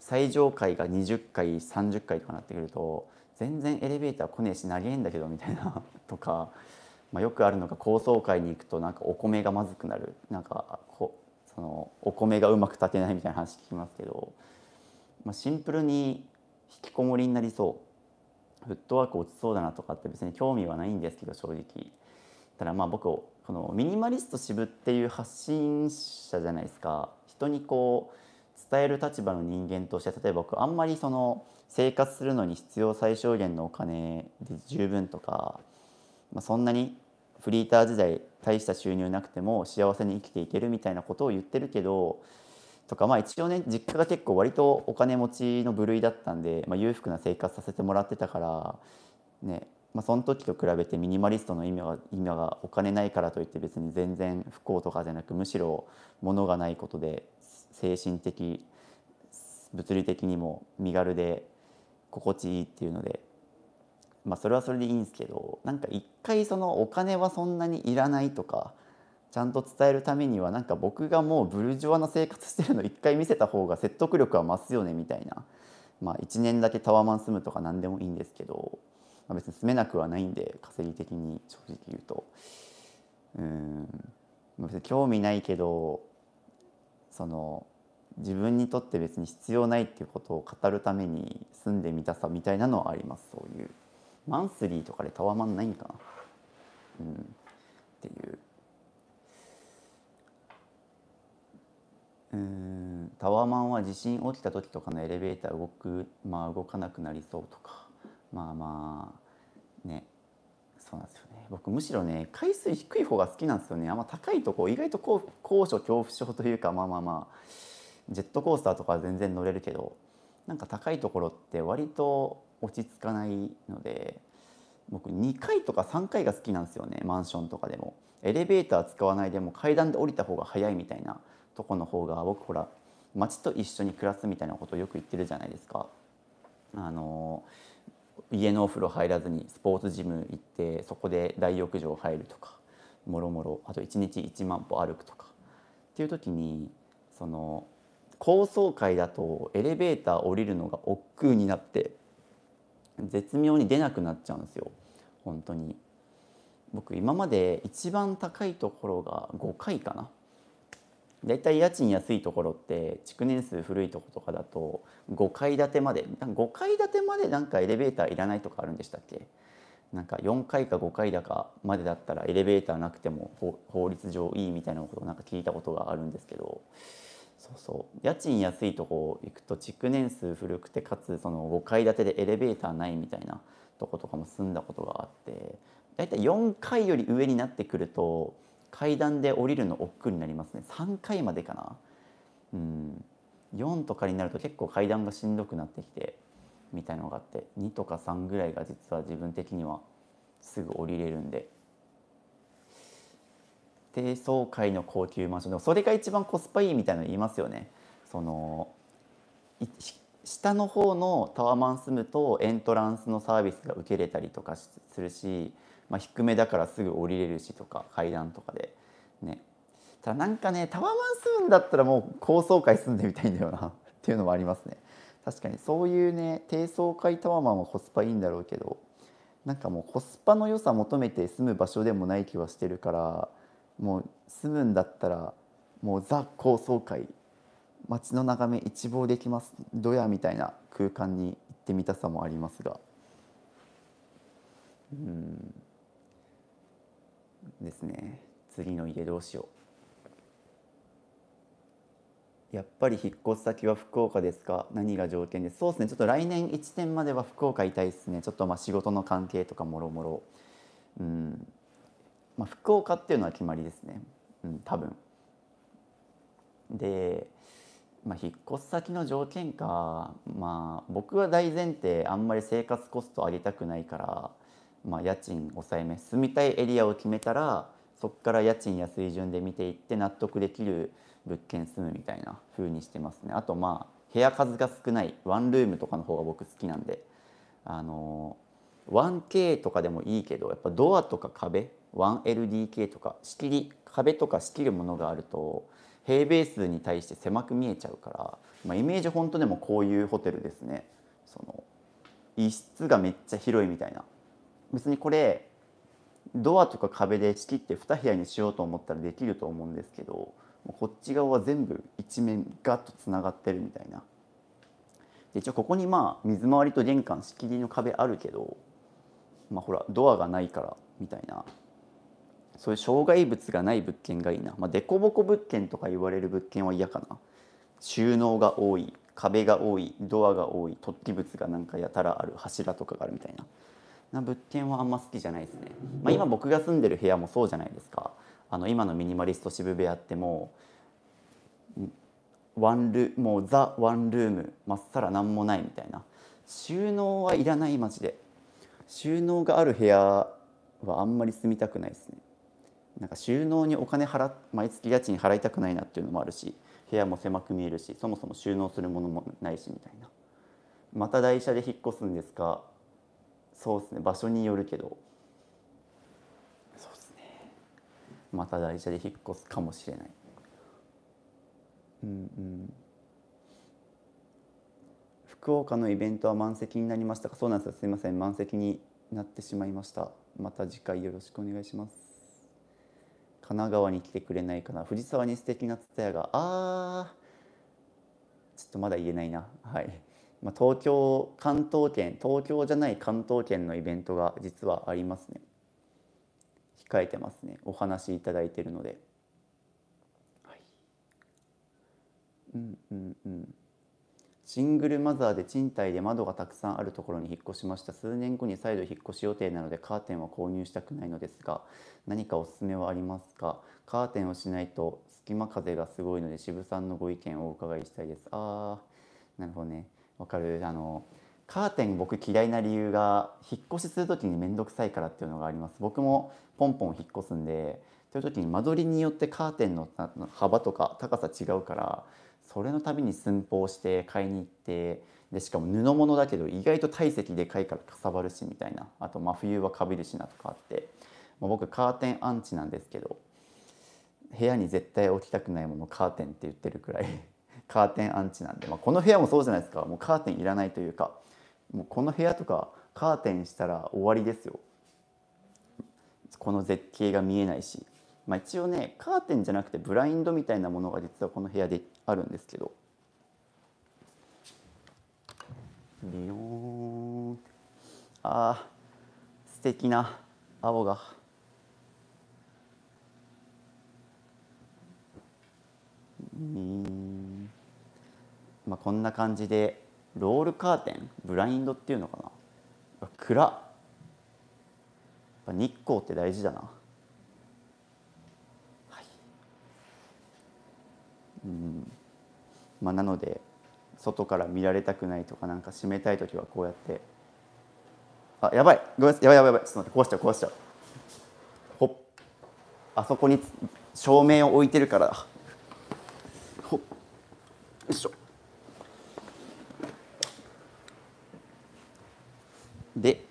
最上階が20階30階とかなってくると全然エレベーター来ねえし長えんだけどみたいな とか、まあ、よくあるのが高層階に行くとなんかお米がまずくなるなんかこそのお米がうまく炊けないみたいな話聞きますけど、まあ、シンプルに引きこもりになりそうフットワーク落ちそうだなとかって別に興味はないんですけど正直ただまあ僕このミニマリスト渋っていう発信者じゃないですか人にこう伝える立場の人間として例えば僕あんまりその生活するのに必要最小限のお金で十分とか、まあ、そんなにフリーター時代大した収入なくても幸せに生きていけるみたいなことを言ってるけどとかまあ一応ね実家が結構割とお金持ちの部類だったんで、まあ、裕福な生活させてもらってたからねまあ、その時と比べてミニマリストの意味は今がお金ないからといって別に全然不幸とかじゃなくむしろ物がないことで精神的物理的にも身軽で心地いいっていうのでまあ、それはそれでいいんですけどなんか一回そのお金はそんなにいらないとかちゃんと伝えるためにはなんか僕がもうブルジョワな生活してるの一回見せた方が説得力は増すよねみたいな、まあ、1年だけタワマン住むとか何でもいいんですけど、まあ、別に住めなくはないんで稼ぎ的に正直言うとうん、まあ、別に興味ないけどその自分にとって別に必要ないっていうことを語るために住んでみたさみたいなのはありますそういう。マンスリーとかでタワマンないんかなうんっていううんタワマンは地震起きた時とかのエレベーター動くまあ動かなくなりそうとかまあまあねそうなんですよね僕むしろね海水低い方が好きなんですよねあんま高いとこ意外と高所恐怖症というかまあまあまあジェットコースターとかは全然乗れるけどなんか高いところって割と落ち着かないので僕2回とか3回が好きなんですよねマンションとかでもエレベーター使わないでも階段で降りた方が早いみたいなとこの方が僕ほら町と一緒に暮らすみたいなことをよく言ってるじゃないですか。あの家のお風呂入らずにスポーツジム行ってそこで大浴場入るとかもろもろあと1日1万歩歩くとかっていう時にその高層階だとエレベーター降りるのが億劫になって絶妙に出なくなっちゃうんですよ本当に僕今まで一番高いところが5回かな大体家賃安いところって築年数古いとことかだと5階建てまで5階建てまでなんかエレベーターいらないとかあるんでしたっけなんか4階か5階だかまでだったらエレベーターなくても法律上いいみたいなことをなんか聞いたことがあるんですけどそうそう家賃安いとこ行くと築年数古くてかつその5階建てでエレベーターないみたいなとことかも住んだことがあって大体4階より上になってくると階段で降りるの億劫になりますね3階までかなうん4とかになると結構階段がしんどくなってきてみたいのがあって2とか3ぐらいが実は自分的にはすぐ降りれるんで低層階の高級マンションでもそれが一番コスパいいみたいなの言いますよね。その下の方のタワマン住むとエントランスのサービスが受けれたりとかするし、まあ、低めだからすぐ降りれるしとか階段とかでねただなんかねタワマン住むんだったらもう高層階住んでみたいんだよなっていうのもありますね確かにそういうね低層階タワマンはコスパいいんだろうけどなんかもうコスパの良さ求めて住む場所でもない気はしてるからもう住むんだったらもうザ高層階街の眺め一望できますドヤみたいな空間に行ってみたさもありますがうんですね次の家どうしようやっぱり引っ越し先は福岡ですか何が条件でそうですねちょっと来年1年までは福岡いたいですねちょっとまあ仕事の関係とかもろもろうんまあ、福岡っていうのは決まりですね、うん、多分。で、まあ、引っ越し先の条件か、まあ、僕は大前提あんまり生活コスト上げたくないから、まあ、家賃抑えめ住みたいエリアを決めたらそこから家賃や水準で見ていって納得できる物件住むみたいな風にしてますねあとまあ部屋数が少ないワンルームとかの方が僕好きなんであの 1K とかでもいいけどやっぱドアとか壁 1LDK とか仕切り壁とか仕切るものがあると平米数に対して狭く見えちゃうから、まあ、イメージ本当でもこういうホテルですねその一室がめっちゃ広いみたいな別にこれドアとか壁で仕切って2部屋にしようと思ったらできると思うんですけどこっち側は全部一面ガッとつながってるみたいなで一応ここにまあ水回りと玄関仕切りの壁あるけどまあほらドアがないからみたいなそういう障害物がない物件がいいな。まあ、デ物件とか言われる物件は嫌かな。収納が多い、壁が多い、ドアが多い、突起物がなんかやたらある、柱とかがあるみたいな。な物件はあんま好きじゃないですね。まあ、今僕が住んでる部屋もそうじゃないですか。あの今のミニマリスト渋部屋ってもう、ワンルもうザ・ワンルーム、まっさら何もないみたいな。収納はいらないマジで。収納がある部屋はあんまり住みたくないですね。なんか収納にお金払毎月家賃払いたくないなっていうのもあるし部屋も狭く見えるしそもそも収納するものもないしみたいなまた台車で引っ越すんですかそうですね場所によるけどそうですねまた台車で引っ越すかもしれないうんうん福岡のイベントは満席になりましたかそうなんですよすいません満席になってしまいましたまた次回よろしくお願いします神奈川に来てくれないかな藤沢に素敵な蔦屋がああちょっとまだ言えないなはい、まあ、東京関東圏東京じゃない関東圏のイベントが実はありますね控えてますねお話いただいてるのではいうんうんうんシングルマザーで賃貸で窓がたくさんあるところに引っ越しました数年後に再度引っ越し予定なのでカーテンは購入したくないのですが何かおすすめはありますかカーテンをしないと隙間風がすごいので渋さんのご意見をお伺いしたいですあーなるほどねわかるあのカーテン僕嫌いな理由が引っ越しする時に面倒くさいからっていうのがあります僕もポンポン引っ越すんでそういう時に間取りによってカーテンの幅とか高さ違うからそれのたびに寸法して買いに行ってでしかも布物だけど意外と体積でかいからかさばるしみたいなあと真冬はかびるしなとかあって、まあ、僕カーテンアンチなんですけど部屋に絶対置きたくないものカーテンって言ってるくらい カーテンアンチなんで、まあ、この部屋もそうじゃないですかもうカーテンいらないというかもうこの部屋とかカーテンしたら終わりですよこの絶景が見えないし、まあ、一応ねカーテンじゃなくてブラインドみたいなものが実はこの部屋であるんですけどビヨーンあー素敵な青がうんまあこんな感じでロールカーテンブラインドっていうのかな暗っ日光って大事だなうんまあ、なので外から見られたくないとかなんか締めたい時はこうやってあやばいごめんなさいやばいやばいやばいちょっと待って壊しちゃう壊しちゃうほっあそこに照明を置いてるからほっよいしょで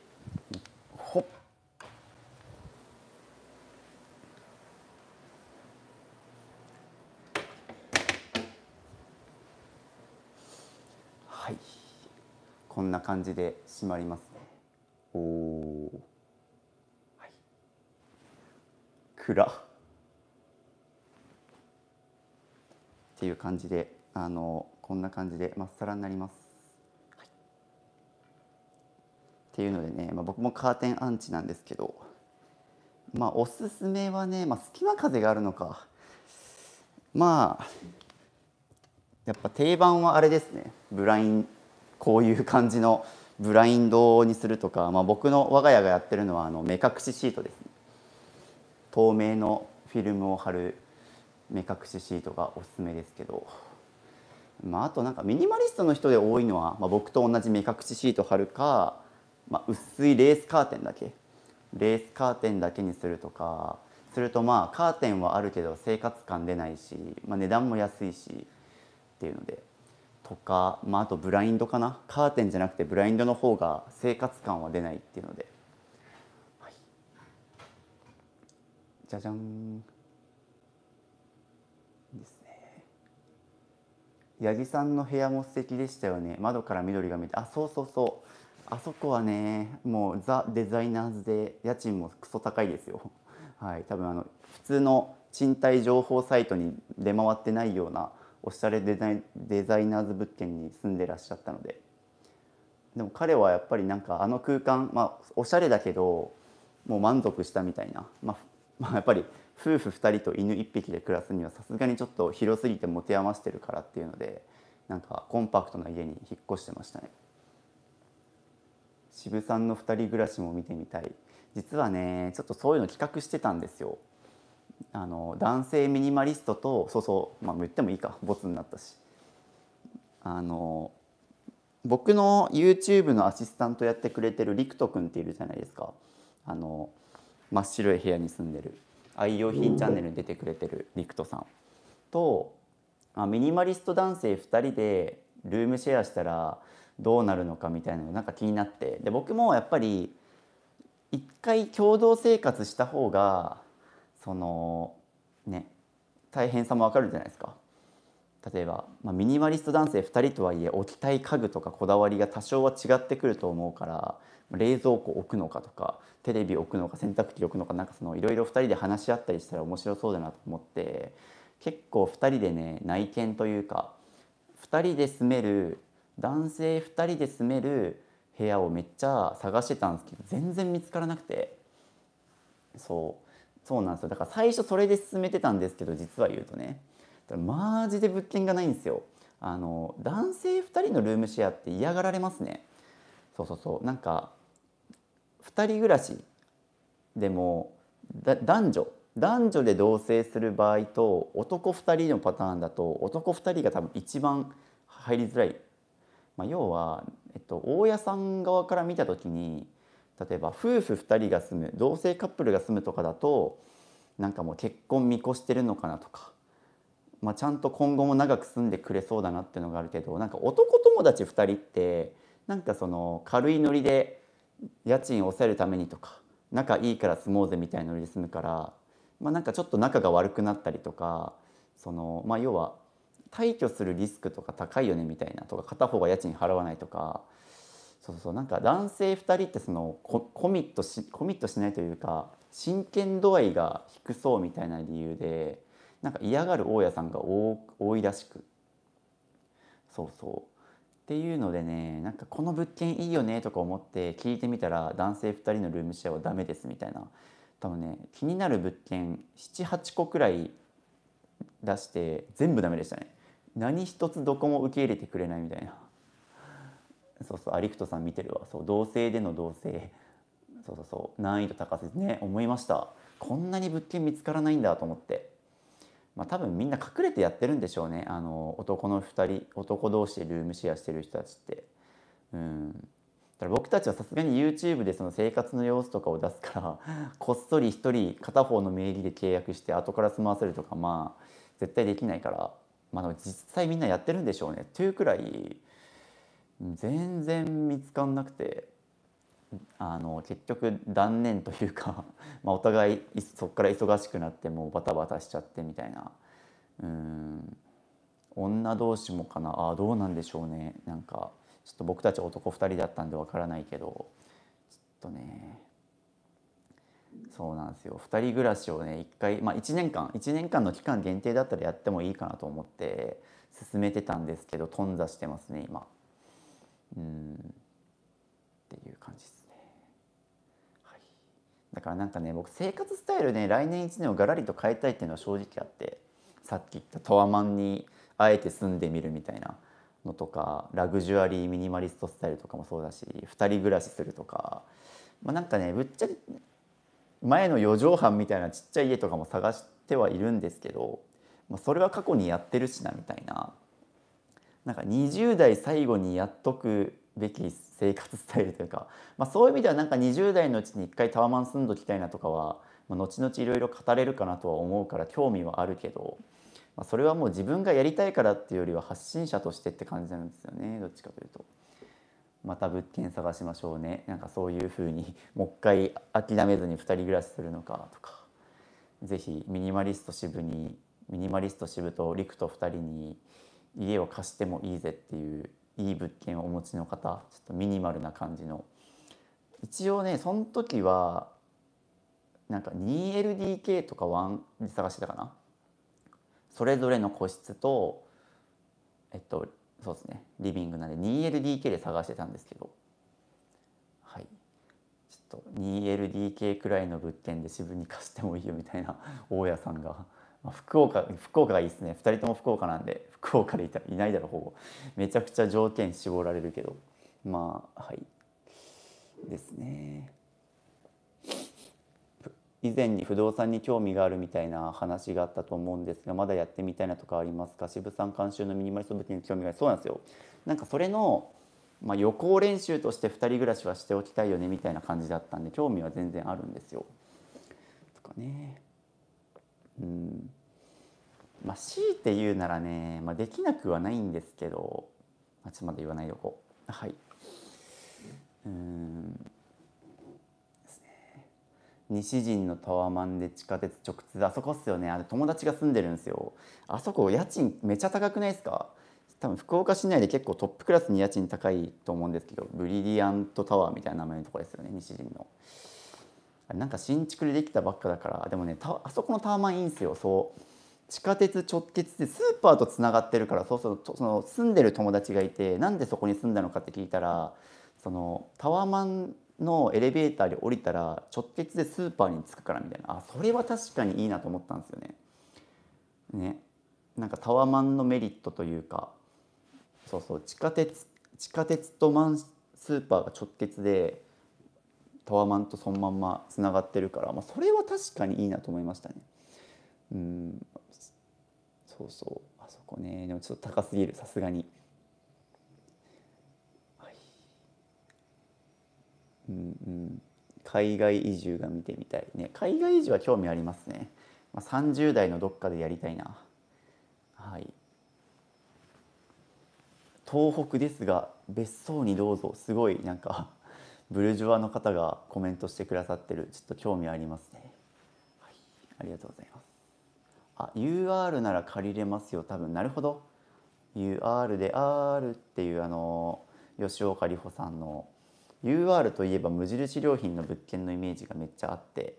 こんな感じで締まりますねおお、はい、暗っていう感じであのこんな感じでまっさらになります、はい、っていうのでね、まあ、僕もカーテンアンチなんですけどまあおすすめはね、まあ、隙間風があるのかまあやっぱ定番はあれですねブラインこういう感じのブラインドにするとか、まあ、僕の我が家がやってるのはあの目隠しシートですね透明のフィルムを貼る目隠しシートがおすすめですけど、まあ、あとなんかミニマリストの人で多いのは、まあ、僕と同じ目隠しシート貼るか、まあ、薄いレースカーテンだけレースカーテンだけにするとかするとまあカーテンはあるけど生活感出ないし、まあ、値段も安いしっていうのでとか、まあ、あとブラインドかなカーテンじゃなくてブラインドの方が生活感は出ないっていうので、はい、じゃじゃんですね八木さんの部屋も素敵でしたよね窓から緑が見えてあそうそうそうあそこはねもうザ・デザイナーズで家賃もクソ高いですよ、はい、多分あの普通の賃貸情報サイトに出回ってないようなおしゃれデザイデザイナーズ物件に住んでらっしゃったのででも彼はやっぱりなんかあの空間、まあ、おしゃれだけどもう満足したみたいな、まあ、まあ、やっぱり夫婦2人と犬1匹で暮らすにはさすがにちょっと広すぎて持て余してるからっていうのでなんかコンパクトな家に引っ越してましたね渋さんの2人暮らしも見てみたい実はねちょっとそういうの企画してたんですよあの男性ミニマリストとそうそうまあ言ってもいいかボツになったしあの僕の YouTube のアシスタントやってくれてるりくとくんっているじゃないですかあの真っ白い部屋に住んでる愛用品チャンネルに出てくれてるりくとさんとあミニマリスト男性2人でルームシェアしたらどうなるのかみたいなのなんか気になってで僕もやっぱり一回共同生活した方がそのね大変さもわかるじゃないですか。例えば、まあ、ミニマリスト男性2人とはいえ置きたい家具とかこだわりが多少は違ってくると思うから冷蔵庫置くのかとかテレビ置くのか洗濯機置くのかなんかそのいろいろ2人で話し合ったりしたら面白そうだなと思って結構2人でね内見というか2人で住める男性2人で住める部屋をめっちゃ探してたんですけど全然見つからなくてそうそうなんですよだから最初それで進めてたんですけど実は言うとねマジで物件がないんですよあの男性2人のルームシェアって嫌がられますねそうそうそうなんか2人暮らしでも男女男女で同棲する場合と男2人のパターンだと男2人が多分一番入りづらい、まあ、要は、えっと、大家さん側から見た時に例えば夫婦2人が住む同性カップルが住むとかだとなんかもう結婚見越してるのかなとか、まあ、ちゃんと今後も長く住んでくれそうだなっていうのがあるけどなんか男友達2人ってなんかその軽いノリで家賃を抑えるためにとか仲いいから住もうぜみたいなノリで住むから、まあ、なんかちょっと仲が悪くなったりとかその、まあ、要は退去するリスクとか高いよねみたいなとか片方が家賃払わないとかそうそうなんか男性2人ってそのコミットしコミットしないというか真剣度合いが低そうみたいな理由でなんか嫌がる大家さんが多いらしくそうそうっていうのでねなんかこの物件いいよねとか思って聞いてみたら男性2人のルームシェアはダメですみたいな多分ね気になる物件78個くらい出して全部ダメでしたね何一つどこも受け入れてくれないみたいなそうそうアリクトさん見てるわそう同性での同性そうそうそう難易度高すね思いましたこんなに物件見つからないんだと思ってまあ多分みんな隠れてやってるんでしょうねあの男の2人男同士でルームシェアしてる人たちってうんだから僕たちはさすがに YouTube でその生活の様子とかを出すからこっそり1人片方の名義で契約して後から住まわせるとかまあ絶対できないから、まあ、実際みんなやってるんでしょうねというくらい全然見つかんなくてあの結局断念というか まお互いそこから忙しくなってもうバタバタしちゃってみたいなうん女同士もかなあどうなんでしょうねなんかちょっと僕たち男2人だったんでわからないけどちょっとねそうなんですよ2人暮らしをね1回、まあ、1年間1年間の期間限定だったらやってもいいかなと思って進めてたんですけど頓挫してますね今。うんっていう感じですね。はい、だからなんかね僕生活スタイルね来年1年をがらりと変えたいっていうのは正直あってさっき言ったトワマンにあえて住んでみるみたいなのとかラグジュアリーミニマリストスタイルとかもそうだし2人暮らしするとか、まあ、なんかねぶっちゃけ前の4畳半みたいなちっちゃい家とかも探してはいるんですけど、まあ、それは過去にやってるしなみたいななんか20代最後にやっとくべき生活スタイルというか、まあ、そういう意味ではなんか20代のうちに一回タワマン住んどきたいなとかは、まあ、後々いろいろ語れるかなとは思うから興味はあるけど、まあ、それはもう自分がやりたいからっていうよりは発信者としてって感じなんですよねどっちかというと。また物件探しましょうねなんかそういうふうに もう一回諦めずに2人暮らしするのかとか是非ミニマリスト支部にミニマリスト支部と陸と2人に家を貸してもいいぜっていういい物件をお持ちの方ちょっとミニマルな感じの一応ねその時はなんか 2LDK とか1探してたかなそれぞれの個室とえっとそうですねリビングなんで 2LDK で探してたんですけどはいちょっと 2LDK くらいの物件で自分に貸してもいいよみたいな大家さんが福岡福岡がいいですね2人とも福岡なんで福岡でいたいないだろうほぼめちゃくちゃ条件絞られるけどまあはいですね以前に不動産に興味があるみたいな話があったと思うんですがまだやってみたいなとかありますか渋さん監修のミニマリスト物件に興味があるそうなんですよなんかそれの、まあ、予行練習として2人暮らしはしておきたいよねみたいな感じだったんで興味は全然あるんですよ。とかね。うんまあ強いて言うならね、まあ、できなくはないんですけど、まあ、ちょっとまだ言わないでおこうはいうんね西陣のタワマンで地下鉄直通あそこっすよねあれ友達が住んでるんですよあそこ家賃めちゃ高くないですか多分福岡市内で結構トップクラスに家賃高いと思うんですけどブリリアントタワーみたいな名前のとこですよね西陣の。なんか新築でできたばっかだからでもねあそこのタワマンいいんですよそう地下鉄直結でスーパーとつながってるからそうそうその住んでる友達がいてなんでそこに住んだのかって聞いたらそのタワマンのエレベーターで降りたら直結でスーパーに着くからみたいなあそれは確かにいいなと思ったんですよね。ねなんかタワマンのメリットというかそうそう地下鉄地下鉄とマンスーパーが直結でタワマンとそのまんまつながってるから、まあ、それは確かにいいなと思いましたね。うんそうそうあそこねでもちょっと高すぎるさすがに、はい、うんうん海外移住が見てみたいね海外移住は興味ありますね、まあ、30代のどっかでやりたいなはい東北ですが別荘にどうぞすごいなんかブルジョワの方がコメントしてくださってるちょっと興味ありますね、はい、ありがとうございますあ UR なら借りれますよ多分なるほど UR で R っていうあの吉岡里帆さんの UR といえば無印良品の物件のイメージがめっちゃあって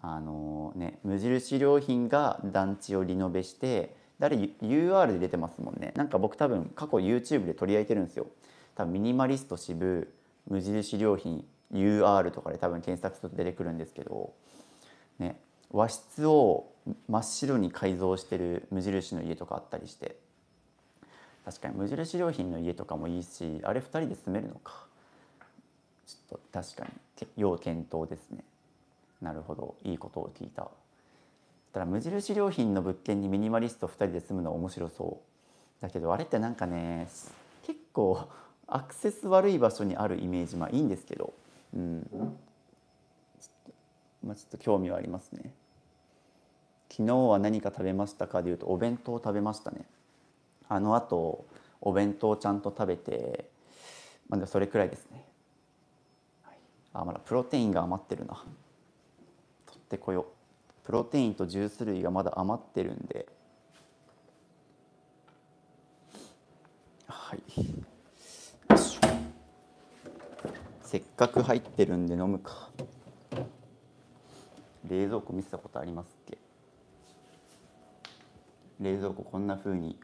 あのね無印良品が団地をリノベして誰 UR で出てますもんねなんか僕多分過去 YouTube で取り上げてるんですよ多分ミニマリスト渋無印良品 UR とかで多分検索すると出てくるんですけど、ね、和室を真っ白に改造してる無印の家とかあったりして確かに無印良品の家とかもいいしあれ2人で住めるのかちょっと確かに要検討ですねなるほどいいことを聞いたただ無印良品の物件にミニマリスト2人で住むの面白そうだけどあれってなんかね結構アクセス悪い場所にあるイメージまあいいんですけど、うんまあ、ちょっと興味はありますね。昨日は何か食べましたかでいうとお弁当を食べましたね。あのあとお弁当をちゃんと食べて、まあ、でもそれくらいですね。はい、あまだプロテインが余ってるな。取ってこよう。プロテインとジュース類がまだ余ってるんで。はい。せっかく入ってるんで飲むか冷蔵庫見せたことありますっけ冷蔵庫こんなふうに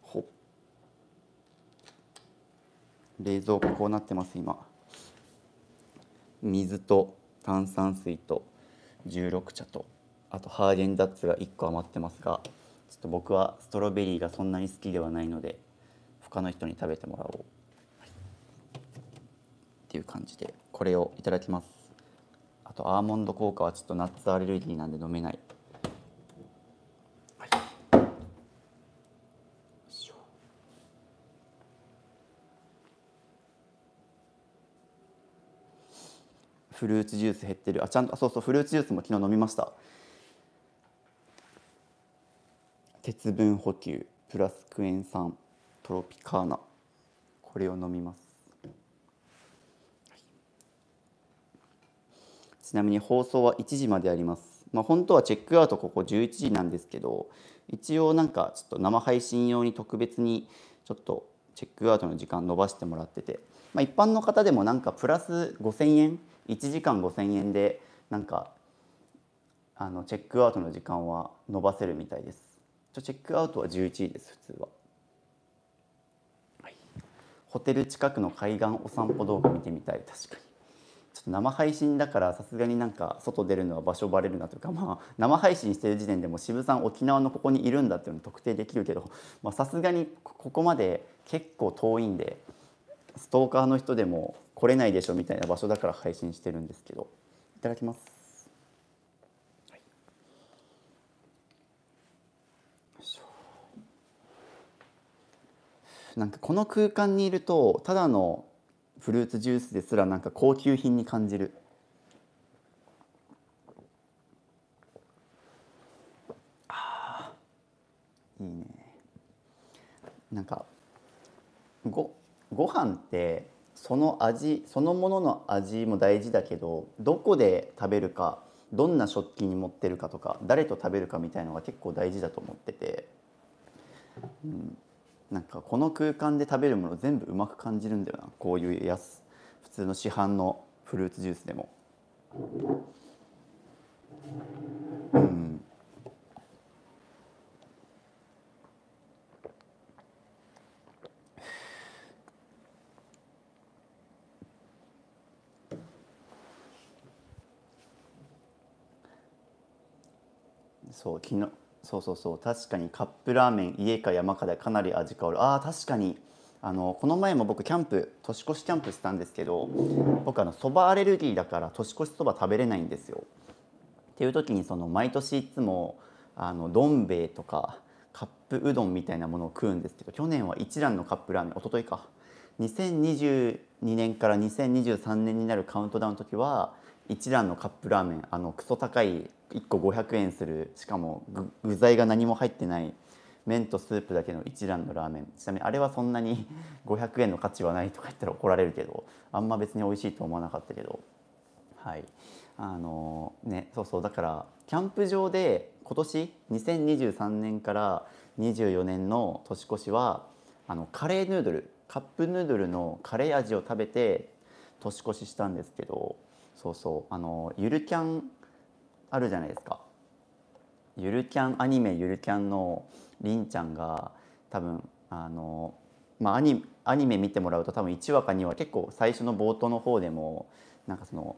ほ冷蔵庫こうなってます今水と炭酸水と16茶とあとハーゲンダッツが1個余ってますがちょっと僕はストロベリーがそんなに好きではないので他の人に食べてもらおう、はい、っていう感じでこれをいただきますあとアーモンド効果はちょっとナッツアレルギーなんで飲めない、はい、フルーツジュース減ってるあちゃんとそうそうフルーツジュースも昨日飲みました鉄分補給プラスクエン酸トロピカーナこれを飲みますちなみに放送は1時まであります。まあ、本当はチェックアウトここ11時なんですけど、一応なんかちょっと生配信用に特別にちょっとチェックアウトの時間延ばしてもらってて、まあ、一般の方でもなんかプラス5000円、1時間5000円でなんかあのチェックアウトの時間は延ばせるみたいです。チェックアウトは11時です、普通は。ホテル近くの海岸お散歩動画見てみたい確かにちょっと生配信だからさすがになんか外出るのは場所バレるなというかまあ生配信してる時点でも渋さん沖縄のここにいるんだっていうの特定できるけどさすがにここまで結構遠いんでストーカーの人でも来れないでしょみたいな場所だから配信してるんですけどいただきます。なんかこの空間にいるとただのフルーツジュースですらなんか高級品に感じる。あいいね。なんかごご飯ってその味そのものの味も大事だけどどこで食べるかどんな食器に持ってるかとか誰と食べるかみたいのが結構大事だと思ってて、うん、なんかこの空間で食べるもの全部うまく感じるんだよなこういうやつ普通の市販のフルーツジュースでもうんそう昨日そうそうそう確かにカップラーメン家か山かでかなり味変わるあ確かにあのこの前も僕キャンプ年越しキャンプしたんですけど僕あのそばアレルギーだから年越しそば食べれないんですよ。っていう時にその毎年いつもあのどん兵衛とかカップうどんみたいなものを食うんですけど去年は一蘭のカップラーメンおとといか2022年から2023年になるカウントダウンの時は一蘭のカップラーメンあのクソ高い1個500円するしかも具材が何も入ってない麺とスープだけの一蘭のラーメンちなみにあれはそんなに500 円の価値はないとか言ったら怒られるけどあんま別に美味しいと思わなかったけどはいあのー、ねそうそうだからキャンプ場で今年2023年から24年の年越しはあのカレーヌードルカップヌードルのカレー味を食べて年越ししたんですけどそうそうあのゆるキャンあるじゃないですか。ゆるキャンアニメゆるキャンのりんちゃんが多分あの、まあ、アニアニメ見てもらうと多分1話か2話結構最初の冒頭の方でもなんかその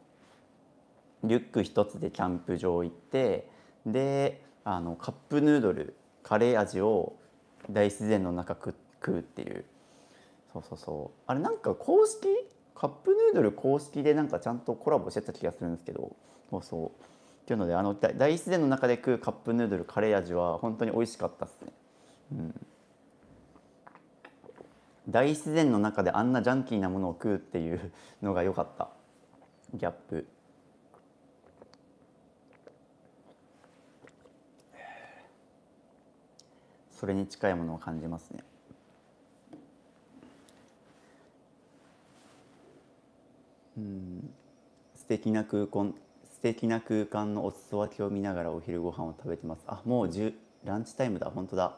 リュック一つでキャンプ場行ってであのカップヌードルカレー味を大自然の中食うっていうそうそうそうあれなんか公式カップヌードル公式でなんかちゃんとコラボしてた気がするんですけどそうそうていうのであの大自然の中で食うカップヌードルカレー味は本当に美味しかったっすね、うん、大自然の中であんなジャンキーなものを食うっていうのが良かったギャップそれに近いものを感じますねうん素敵な空港素敵な空間のお裾分けを見ながらお昼ご飯を食べてますあもうランチタイムだ本当だ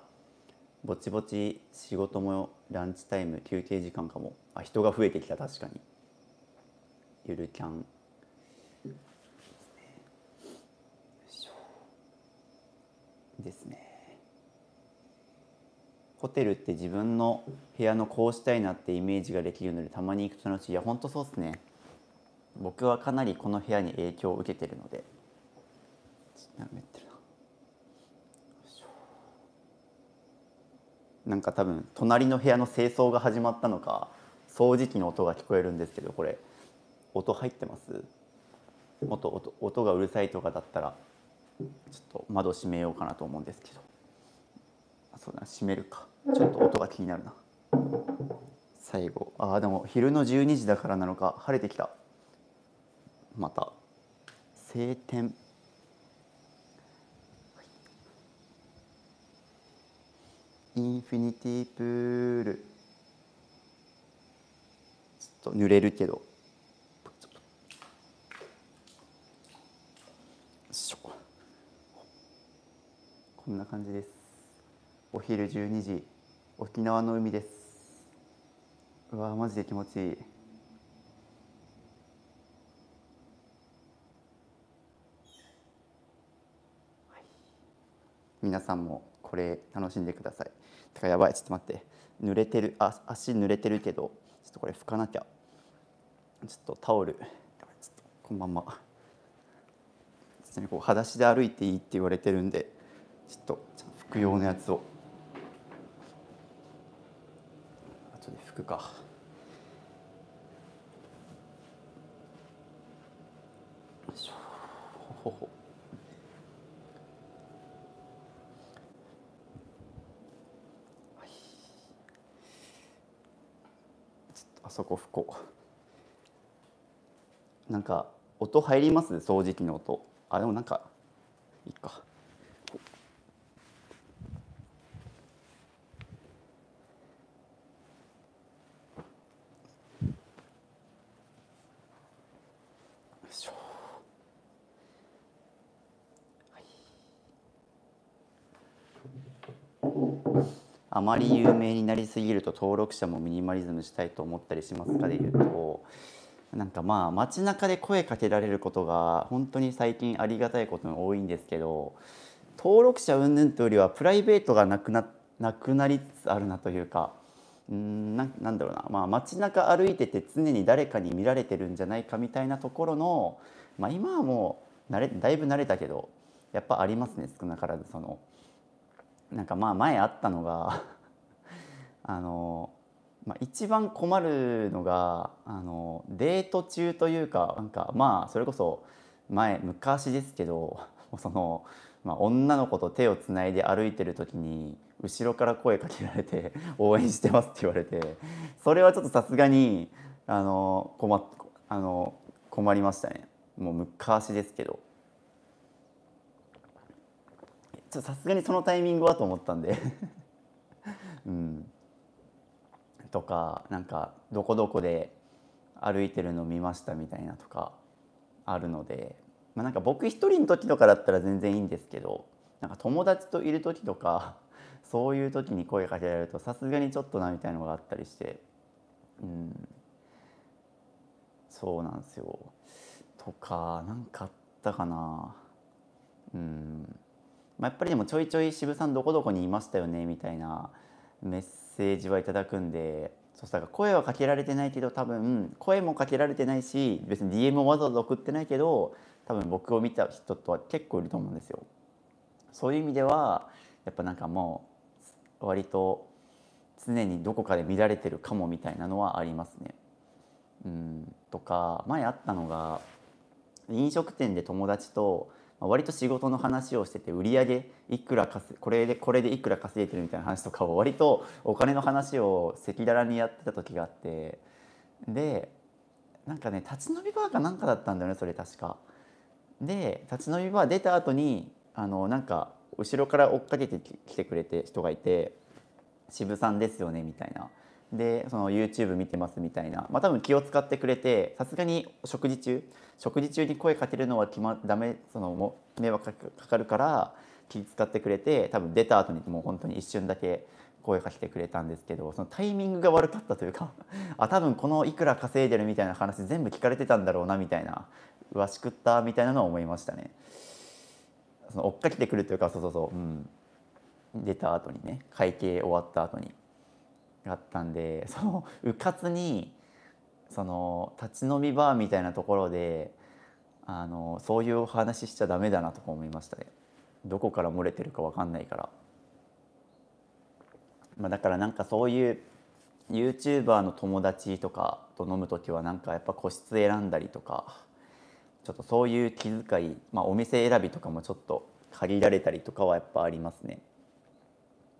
ぼちぼち仕事もランチタイム休憩時間かもあ人が増えてきた確かにゆるキャンですねホテルって自分の部屋のこうしたいなってイメージができるのでたまに行くと楽しいいや本当そうっすね僕はかなりこの部屋に影響を受けてるのでなんか多分隣の部屋の清掃が始まったのか掃除機の音が聞こえるんですけどこれ音入ってますもっと音がうるさいとかだったらちょっと窓閉めようかなと思うんですけどそうだ閉めるかちょっと音が気になるな最後ああでも昼の12時だからなのか晴れてきたまた晴天インフィニティプールちょっと濡れるけどこんな感じですお昼12時沖縄の海ですうわマジで気持ちいい皆さんもこれ楽しんでくださいてかやばいちょっと待って濡れてるあ足濡れてるけどちょっとこれ拭かなきゃちょっとタオルこのまま通にこう裸足で歩いていいって言われてるんでちょっと服用のやつをあとで拭くか。ほほほあそこ不幸なんか音入りますね掃除機の音あでもなんかいいかあまり有名になりすぎると登録者もミニマリズムしたいと思ったりしますかでいうとなんかまあ街中で声かけられることが本当に最近ありがたいことが多いんですけど登録者云々というよりはプライベートがなくななくなりつつあるなというかうんななんだろうな、まあ、街中歩いてて常に誰かに見られてるんじゃないかみたいなところの、まあ、今はもう慣れだいぶ慣れたけどやっぱありますね少なからずその。なんかまあ前あったのが あの、まあ、一番困るのがあのデート中というかなんかまあそれこそ前昔ですけど その、まあ、女の子と手をつないで歩いてる時に後ろから声かけられて「応援してます」って言われてそれはちょっとさすがにあの困あの困りましたねもう昔ですけど。ちょっとさすがにそのタイミングはと思ったんで うん、とかなんかどこどこで歩いてるの見ましたみたいなとかあるので、まあ、なんか僕一人の時とかだったら全然いいんですけどなんか友達といる時とか そういう時に声かけられるとさすがにちょっとなみたいなのがあったりして、うん、そうなんですよ。とか何かあったかな。うんまあ、やっぱりでもちょいちょい渋さんどこどこにいましたよねみたいなメッセージはいただくんでそしたら声はかけられてないけど多分声もかけられてないし別に DM をわざわざ送ってないけど多分僕を見た人とは結構いると思うんですよ。そういう意味ではやっぱなんかもう割と常にどこかで見られてるかもみたいなのはありますね。うんとか前あったのが飲食店で友達と割と仕事の話をしてて売り上げいくらこれでこれでいくら稼いでるみたいな話とかを割とお金の話を赤裸々にやってた時があってでなんかね立ち飲みバーかなんかだったんだよねそれ確か。で立ち飲みバー出た後にあのなんか後ろから追っかけてきてくれて人がいて「渋さんですよね」みたいなでその YouTube 見てますみたいな、まあ、多分気を使ってくれてさすがに食事中食事中に声かけるのは決まダメそのも迷惑かかるから気使ってくれて多分出た後にもう本当に一瞬だけ声かけてくれたんですけどそのタイミングが悪かったというかあ多分このいくら稼いでるみたいな話全部聞かれてたんだろうなみたいなうわしくったみたいなのは思いましたね。その追っかけてくるというかそうそうそう、うん、出た後にね会計終わった後にがあったんで そのうかつにその立ち飲みバーみたいなところであのそういうお話しちゃダメだなとか思いましたねどこから漏れてるか分かんないから、まあ、だからなんかそういう YouTuber の友達とかと飲む時はなんかやっぱ個室選んだりとかちょっとそういう気遣い、まあ、お店選びとかもちょっと限られたりとかはやっぱありますね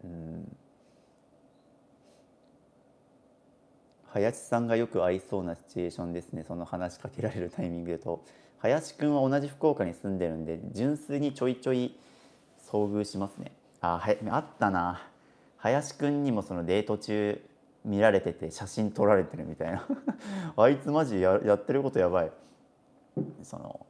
うん林さんがよく合いそうなシチュエーションですねその話しかけられるタイミングでと林くんは同じ福岡に住んでるんで純粋にちょいちょい遭遇しますねあはあったな林くんにもそのデート中見られてて写真撮られてるみたいな あいつマジややってることやばいその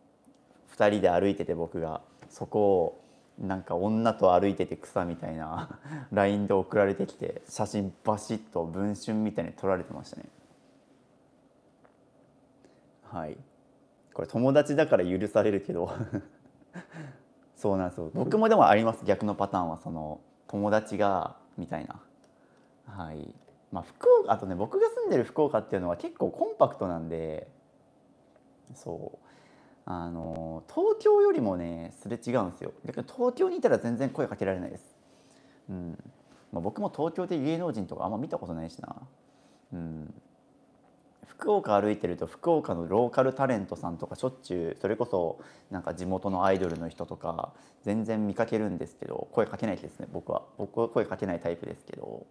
2人で歩いてて僕がそこをなんか女と歩いてて草みたいな LINE で送られてきて写真バシッと文春みたいに撮られてましたねはいこれ友達だから許されるけど そうなんですよ僕もでもあります逆のパターンはその友達がみたいなはいまあ福岡あとね僕が住んでる福岡っていうのは結構コンパクトなんでそうあの東京よりもねすれ違うんですよだけど、東京にいたら全然声かけられないです、うんまあ、僕も東京で芸能人とかあんま見たことないしな、うん、福岡歩いてると福岡のローカルタレントさんとかしょっちゅうそれこそなんか地元のアイドルの人とか全然見かけるんですけど声かけないですね僕は僕は声かけないタイプですけど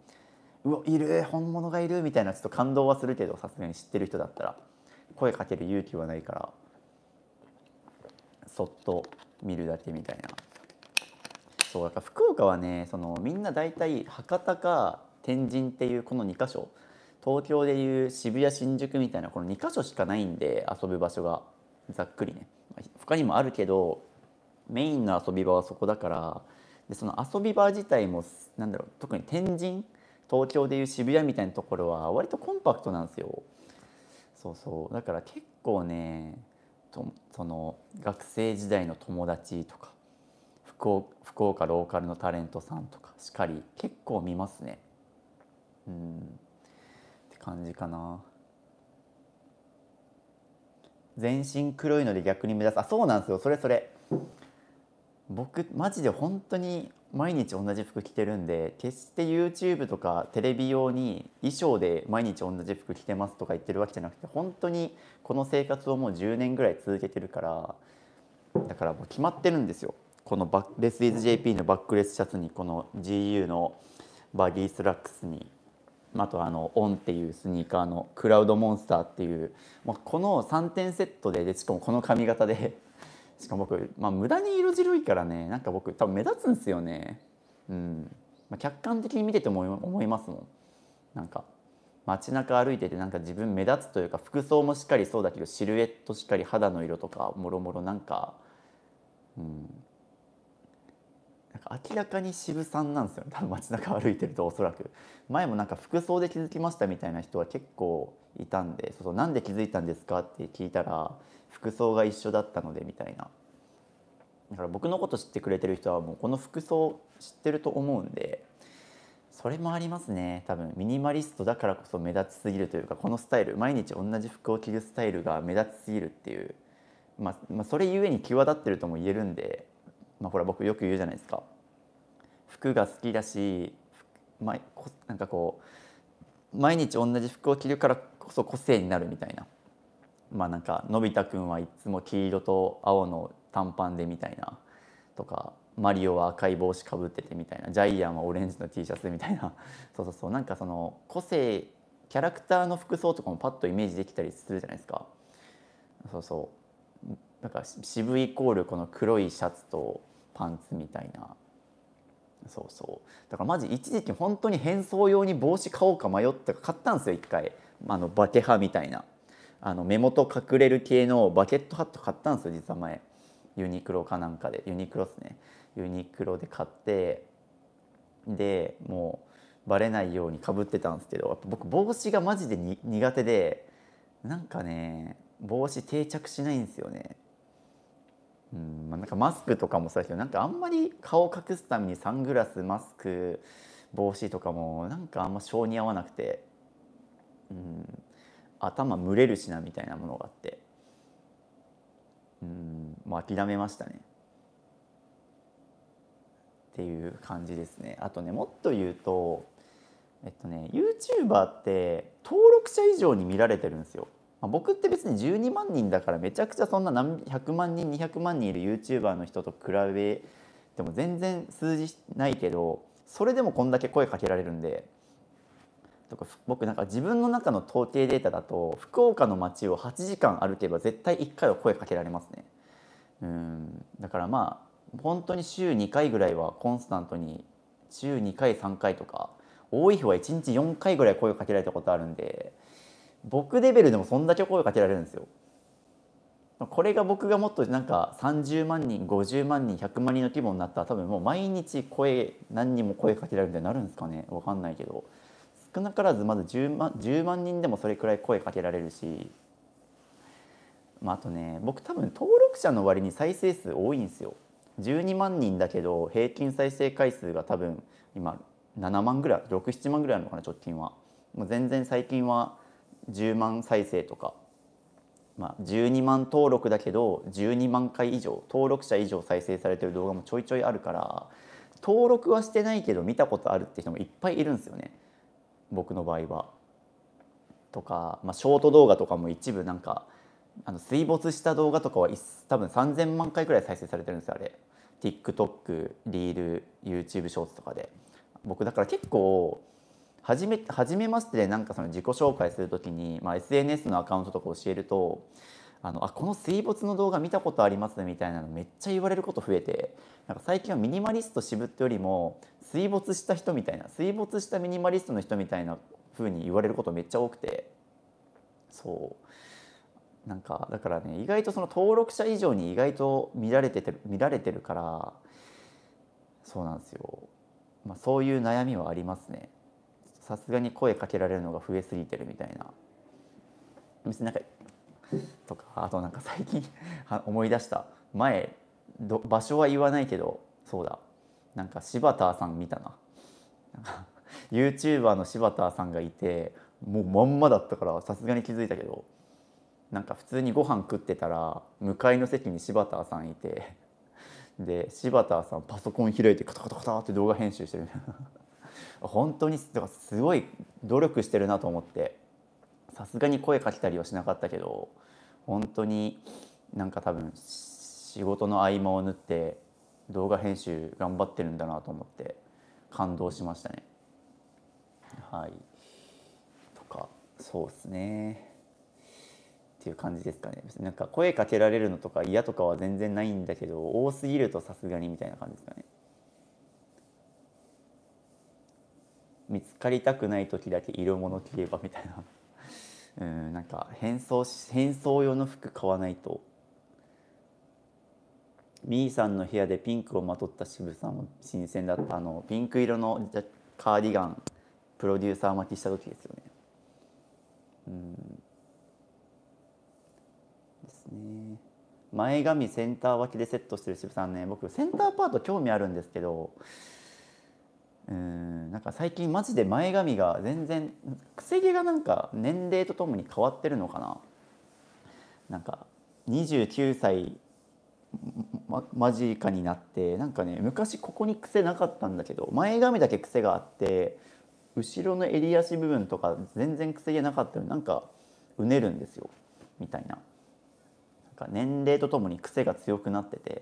うわいる本物がいるみたいなちょっと感動はするけどさすがに知ってる人だったら声かける勇気はないから。そっと見るだけみたいなそうだから福岡はねそのみんな大体博多か天神っていうこの2か所東京でいう渋谷新宿みたいなこの2か所しかないんで遊ぶ場所がざっくりね他にもあるけどメインの遊び場はそこだからでその遊び場自体もなんだろう特に天神東京でいう渋谷みたいなところは割とコンパクトなんですよそうそうだから結構ねとその学生時代の友達とか福岡福岡ローカルのタレントさんとかしかり結構見ますねうんって感じかな全身黒いので逆に目指すあそうなんですよそれそれ僕マジで本当に毎日同じ服着てるんで決して YouTube とかテレビ用に衣装で毎日同じ服着てますとか言ってるわけじゃなくて本当にこの生活をもう10年ぐらい続けてるからだからもう決まってるんですよこのバッレス・イズ・ JP のバックレスシャツにこの GU のバギースラックスにあとあのオンっていうスニーカーのクラウドモンスターっていう、まあ、この3点セットででしかもこの髪型でしかも僕、まあ、無駄に色白いからねなんか僕多分目立つんですよねうん、まあ、客観的に見てても思いますもんなんか街中歩いててなんか自分目立つというか服装もしっかりそうだけどシルエットしっかり肌の色とかもろもろなんかうんなんか明らかに渋さんなんですよ多分街中歩いてるとおそらく前もなんか服装で気づきましたみたいな人は結構いたんでそうそうなんで気づいたんですかって聞いたら服装が一緒だったのでみたいなだから僕のこと知ってくれてる人はもうこの服装知ってると思うんでそれもありますね多分ミニマリストだからこそ目立ちすぎるというかこのスタイル毎日同じ服を着るスタイルが目立ちすぎるっていう、まあ、まあ、それゆえに際立ってるとも言えるんで、まあ、ほら僕よく言うじゃないですか服が好きだし、まあ、なんかこう毎日同じ服を着るからこそ個性になるみたいな。まあなんかのび太くんはいつも黄色と青の短パンでみたいなとかマリオは赤い帽子かぶっててみたいなジャイアンはオレンジの T シャツみたいな そうそうそうなんかその個性キャラクターの服装とかもパッとイメージできたりするじゃないですかそうそうなんか渋イコールこの黒いシャツとパンツみたいなそうそうだからマジ一時期本当に変装用に帽子買おうか迷ったか買ったんですよ一回あのバケハみたいなあの目元隠れる系のバケットハット買ったんですよ実は前ユニクロかなんかでユニクロっすねユニクロで買ってでもうバレないようにかぶってたんですけどやっぱ僕帽子がマジで苦手でなんかね帽子定着しないんですよねうんなんかマスクとかもそうだけどなんかあんまり顔を隠すためにサングラスマスク帽子とかもなんかあんま性に合わなくて、うん、頭蒸れるしなみたいなものがあってうんまあ諦めましたね。っていう感じですね。あとねもっと言うとえっとね YouTuber って登録者以上に見られてるんですよ。まあ、僕って別に12万人だからめちゃくちゃそんな何100万人200万人いる YouTuber の人と比べても全然数字ないけどそれでもこんだけ声かけられるんで僕なんか自分の中の統計データだと福岡の街を8時間歩けば絶対1回は声かけられますねうんだからまあ本当に週2回ぐらいはコンスタントに週2回3回とか多い日は1日4回ぐらい声をかけられたことあるんで僕レベルでもそんだけ声をかけられるんですよこれが僕がもっとなんか30万人50万人100万人の規模になったら多分もう毎日声何人も声かけられるみたいになるんですかね分かんないけど。少なからずまず10万 ,10 万人でもそれくらい声かけられるし、まあ、あとね僕多分登録者の割に再生数多いんですよ。12万人だけど平均再生回数が多分今7万ぐらい67万ぐらいあるのかな直近は。もう全然最近は10万再生とか、まあ、12万登録だけど12万回以上登録者以上再生されてる動画もちょいちょいあるから登録はしてないけど見たことあるって人もいっぱいいるんですよね。僕の場合は。とか、まあ、ショート動画とかも一部なんかあの水没した動画とかは多分3,000万回くらい再生されてるんですよあれ。TikTok リール YouTube ショーツとかで僕だから結構初め初めましてでなんかその自己紹介する時に、まあ、SNS のアカウントとか教えるとあのあこの水没の動画見たことありますみたいなのめっちゃ言われること増えてなんか最近はミニマリスト渋ってよりも水没した人みたいな水没したミニマリストの人みたいな風に言われることめっちゃ多くてそうなんかだからね意外とその登録者以上に意外と見られてて見られてるからそうなんですよ、まあ、そういう悩みはありますねさすがに声かけられるのが増えすぎてるみたいな別になんかとかあとなんか最近 思い出した前場所は言わないけどそうだなんか柴田さん見たな YouTuber の柴田さんがいてもうまんまだったからさすがに気づいたけどなんか普通にご飯食ってたら向かいの席に柴田さんいて で柴田さんパソコン開いてカタカタカタって動画編集してる本当にすごい努力してるなと思って。さすがに声かけたりはしなかったけど本当になんか多分仕事の合間を縫って動画編集頑張ってるんだなと思って感動しましたね。はい、とかそうっすね。っていう感じですかね。なんか声かけられるのとか嫌とかは全然ないんだけど多すぎるとさすがにみたいな感じですかね。見つかりたくない時だけ色物着ればみたいな。うんなんか変装変装用の服買わないとみーさんの部屋でピンクをまとった渋さんも新鮮だったあのピンク色のカーディガンプロデューサー巻きした時ですよねうんですね前髪センター脇でセットしてる渋さんね僕センターパート興味あるんですけどうんなんか最近マジで前髪が全然くせ毛がなんか年齢とともに変わってるのかななんか29歳ま、間近になってなんかね昔ここに癖なかったんだけど前髪だけ癖があって後ろの襟足部分とか全然癖毛なかったのになんかうねるんですよみたいななんか年齢とともに癖が強くなってて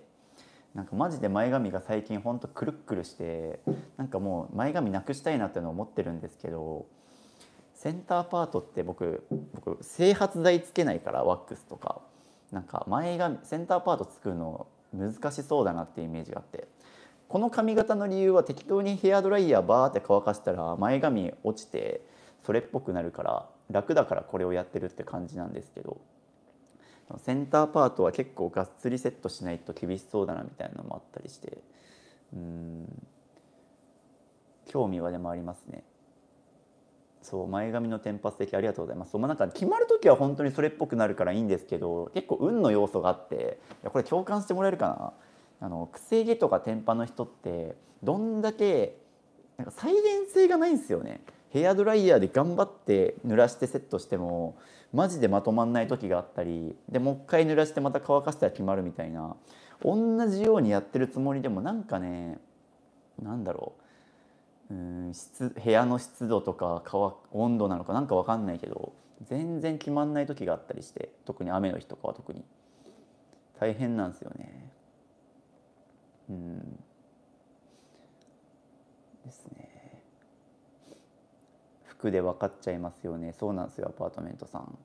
なんかマジで前髪が最近ほんとくるっくるしてなんかもう前髪なくしたいなっていうのを思ってるんですけどセンターパートって僕僕整髪剤つけないからワックスとかなんか前髪センターパート作るの難しそうだなっていうイメージがあってこの髪型の理由は適当にヘアドライヤーバーって乾かしたら前髪落ちてそれっぽくなるから楽だからこれをやってるって感じなんですけど。センターパートは結構がっつりセットしないと厳しそうだなみたいなのもあったりしてうん興味はでもありますね。そう前髪の天髪的ありがとうございますそまあ、なんか決まる時は本当にそれっぽくなるからいいんですけど結構運の要素があっていやこれ共感してもらえるかなあのくせ毛とか天パの人ってどんだけなんか再現性がないんですよねヘアドライヤーで頑張って濡らしてセットしてもマジでまとまんない時があったりでもう一回濡らしてまた乾かしたら決まるみたいな同じようにやってるつもりでもなんかねなんだろううん室部屋の湿度とか温度なのかなんか分かんないけど全然決まんない時があったりして特に雨の日とかは特に大変なんですよね。うんですね。服で分かっちゃいますよねそうなんですよアパートメントさん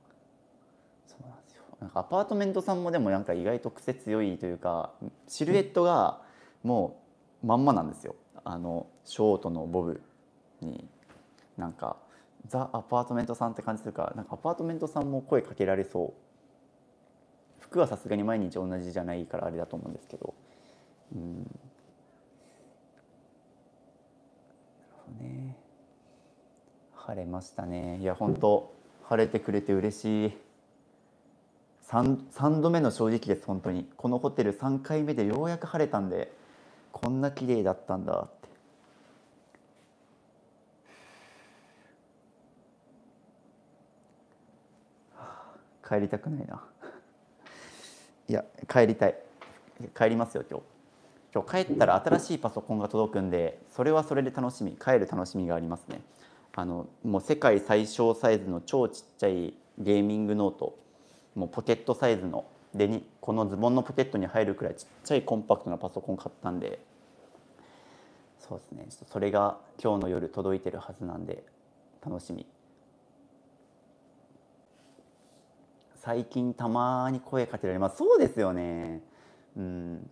そうなんですよなんかアパートメントさんもでもなんか意外と癖強いというかシルエットがもうまんまなんですよあのショートのボブになんかザ・アパートメントさんって感じするからなんかアパートメントさんも声かけられそう服はさすがに毎日同じじゃないからあれだと思うんですけどうんね晴れましたねいや本当晴れてくれて嬉しい。3, 3度目の正直です本当にこのホテル3回目でようやく晴れたんでこんな綺麗だったんだって 帰りたくないな いや帰りたい帰りますよ今日今日帰ったら新しいパソコンが届くんでそれはそれで楽しみ帰る楽しみがありますねあのもう世界最小サイズの超ちっちゃいゲーミングノートもうポケットサイズのでにこのズボンのポケットに入るくらいちっちゃいコンパクトなパソコン買ったんでそうですねちょっとそれが今日の夜届いてるはずなんで楽しみ最近たまに声かけられますそうですよねうん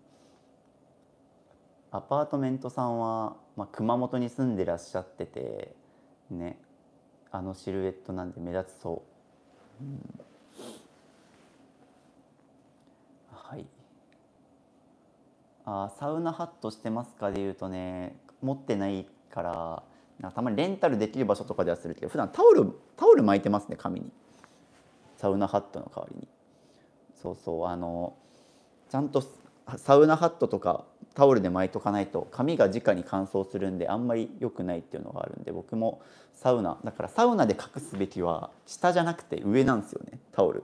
アパートメントさんは、まあ、熊本に住んでらっしゃっててねあのシルエットなんで目立つそう、うんはいあサウナハットしてますかで言うとね持ってないからなたまにレンタルできる場所とかではするけど普段タオルタオル巻いてますね髪にサウナハットの代わりにそうそうあのちゃんとサウナハットとかタオルで巻いとかないと髪が直に乾燥するんであんまり良くないっていうのがあるんで僕もサウナだからサウナで隠すべきは下じゃなくて上なんですよねタオル、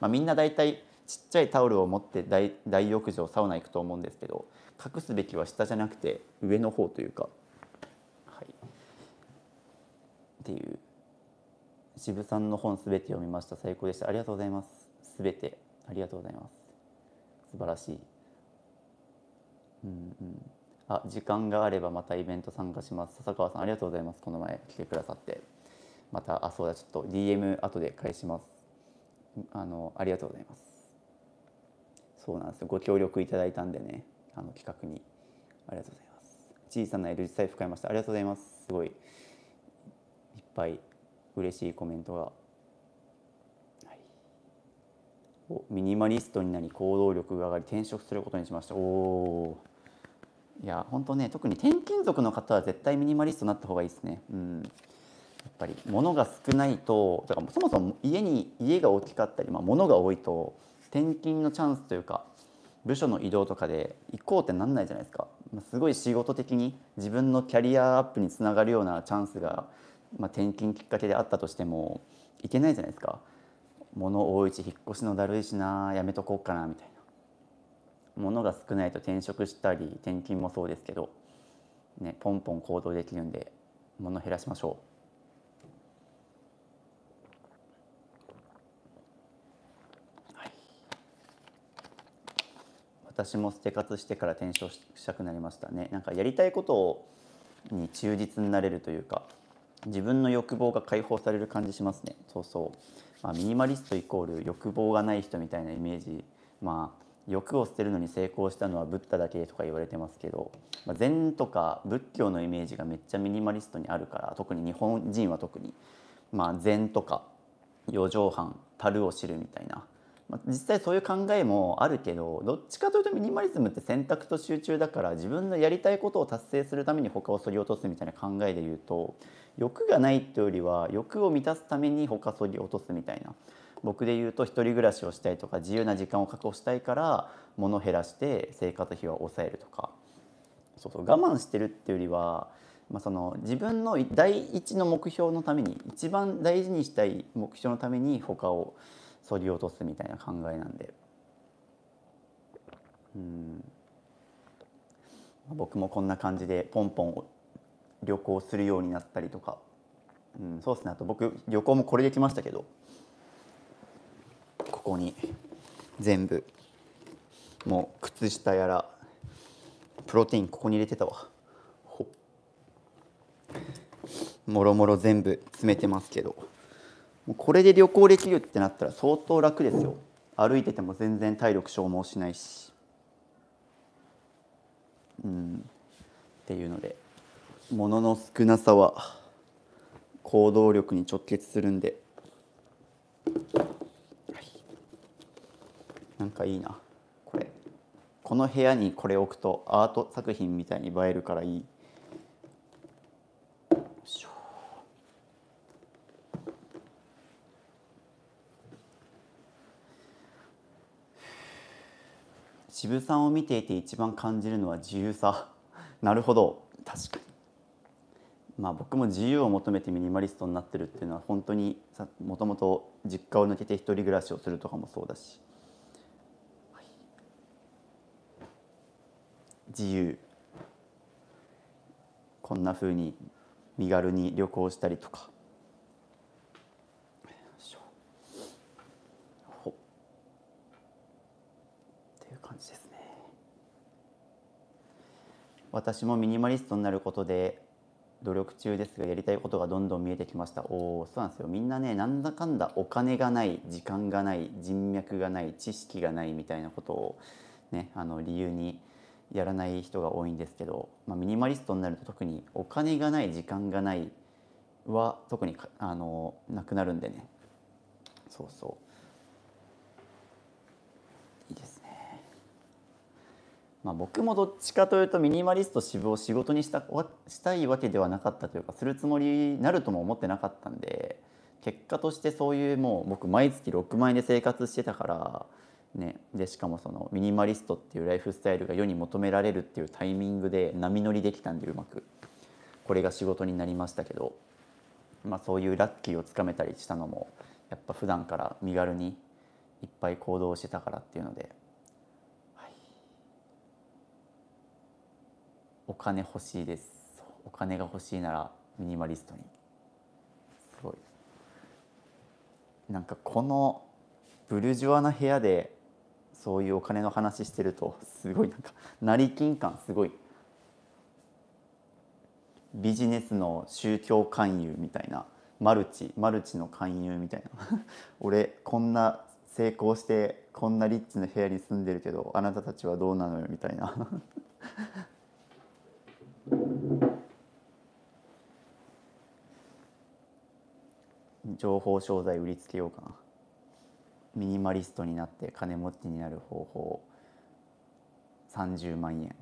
まあ、みんな大体ちっちゃいタオルを持って大大浴場サウナ行くと思うんですけど隠すべきは下じゃなくて上の方というか、はい、っていう渋さんの本すべて読みました最高でしたありがとうございますすべてありがとうございます素晴らしいうんうんあ時間があればまたイベント参加します笹川さんありがとうございますこの前来てくださってまたあそうだちょっと DM 後で返しますあのありがとうございますそうなんですよご協力いただいたんでねあの企画にありがとうございます小さな L 字財布買いましたありがとうございますすごいいっぱい嬉しいコメントが、はい、おミニマリストになり行動力が上がり転職することにしましたおおいや本当ね特に転勤族の方は絶対ミニマリストになった方がいいですねうんやっぱり物が少ないとだからそもそも家に家が大きかったり、まあ、物が多いと転勤のチャンスというか部署の移動とかで行こうってなんないじゃないですかすごい仕事的に自分のキャリアアップにつながるようなチャンスが、まあ、転勤きっかけであったとしても行けないじゃないですか物多いし引っ越しのだるいしなやめとこうかなみたいな物が少ないと転職したり転勤もそうですけど、ね、ポンポン行動できるんで物減らしましょう。私も生活してから転職したくなりましたねなんかやりたいことをに忠実になれるというか自分の欲望が解放される感じしますねそうそう、まあ、ミニマリストイコール欲望がない人みたいなイメージまあ欲を捨てるのに成功したのはブッダだけとか言われてますけど、まあ、禅とか仏教のイメージがめっちゃミニマリストにあるから特に日本人は特に、まあ、禅とか四畳半樽を知るみたいなまあ、実際そういう考えもあるけどどっちかというとミニマリズムって選択と集中だから自分のやりたいことを達成するために他をそぎ落とすみたいな考えで言うと欲がないっていうよりは欲を満たすために他そぎ落とすみたいな。僕で言うと1人暮らしをしたいとか自由な時間を確保したいから物減らして生活費は抑えるとかそうそう我慢してるっていうよりはまあ、その自分の第一の目標のために一番大事にしたい目標のために他を削り落とすみたいな考えなんでうん僕もこんな感じでポンポン旅行するようになったりとか、うん、そうですねあと僕旅行もこれできましたけどここに全部もう靴下やらプロテインここに入れてたわもろもろ全部詰めてますけど。もうこれで旅行できるってなったら相当楽ですよ歩いてても全然体力消耗しないしうんっていうので物の少なさは行動力に直結するんで、はい、なんかいいなこれこの部屋にこれ置くとアート作品みたいに映えるからいい。渋さんを見ていて一番感じるのは自由さ なるほど確かにまあ僕も自由を求めてミニマリストになってるっていうのは本当にもともと実家を抜けて一人暮らしをするとかもそうだし、はい、自由こんなふうに身軽に旅行したりとか私もミニマリストになることで努力中ですがやりたいことがどんどん見えてきましたおおそうなんですよみんなねなんだかんだお金がない時間がない人脈がない知識がないみたいなことをねあの理由にやらない人が多いんですけど、まあ、ミニマリストになると特にお金がない時間がないは特にあのなくなるんでねそうそうまあ、僕もどっちかというとミニマリスト支部を仕事にしたしたいわけではなかったというかするつもりになるとも思ってなかったんで結果としてそういうもう僕毎月6万円で生活してたから、ね、でしかもそのミニマリストっていうライフスタイルが世に求められるっていうタイミングで波乗りできたんでうまくこれが仕事になりましたけど、まあ、そういうラッキーをつかめたりしたのもやっぱ普段から身軽にいっぱい行動してたからっていうので。お金欲しいですお金が欲しいならミニマリストにすごいなんかこのブルジョアな部屋でそういうお金の話してるとすごいなんか成金感すごいビジネスの宗教勧誘みたいなマルチマルチの勧誘みたいな 俺こんな成功してこんなリッチな部屋に住んでるけどあなたたちはどうなのよみたいな 情報商材売りつけようかなミニマリストになって金持ちになる方法30万円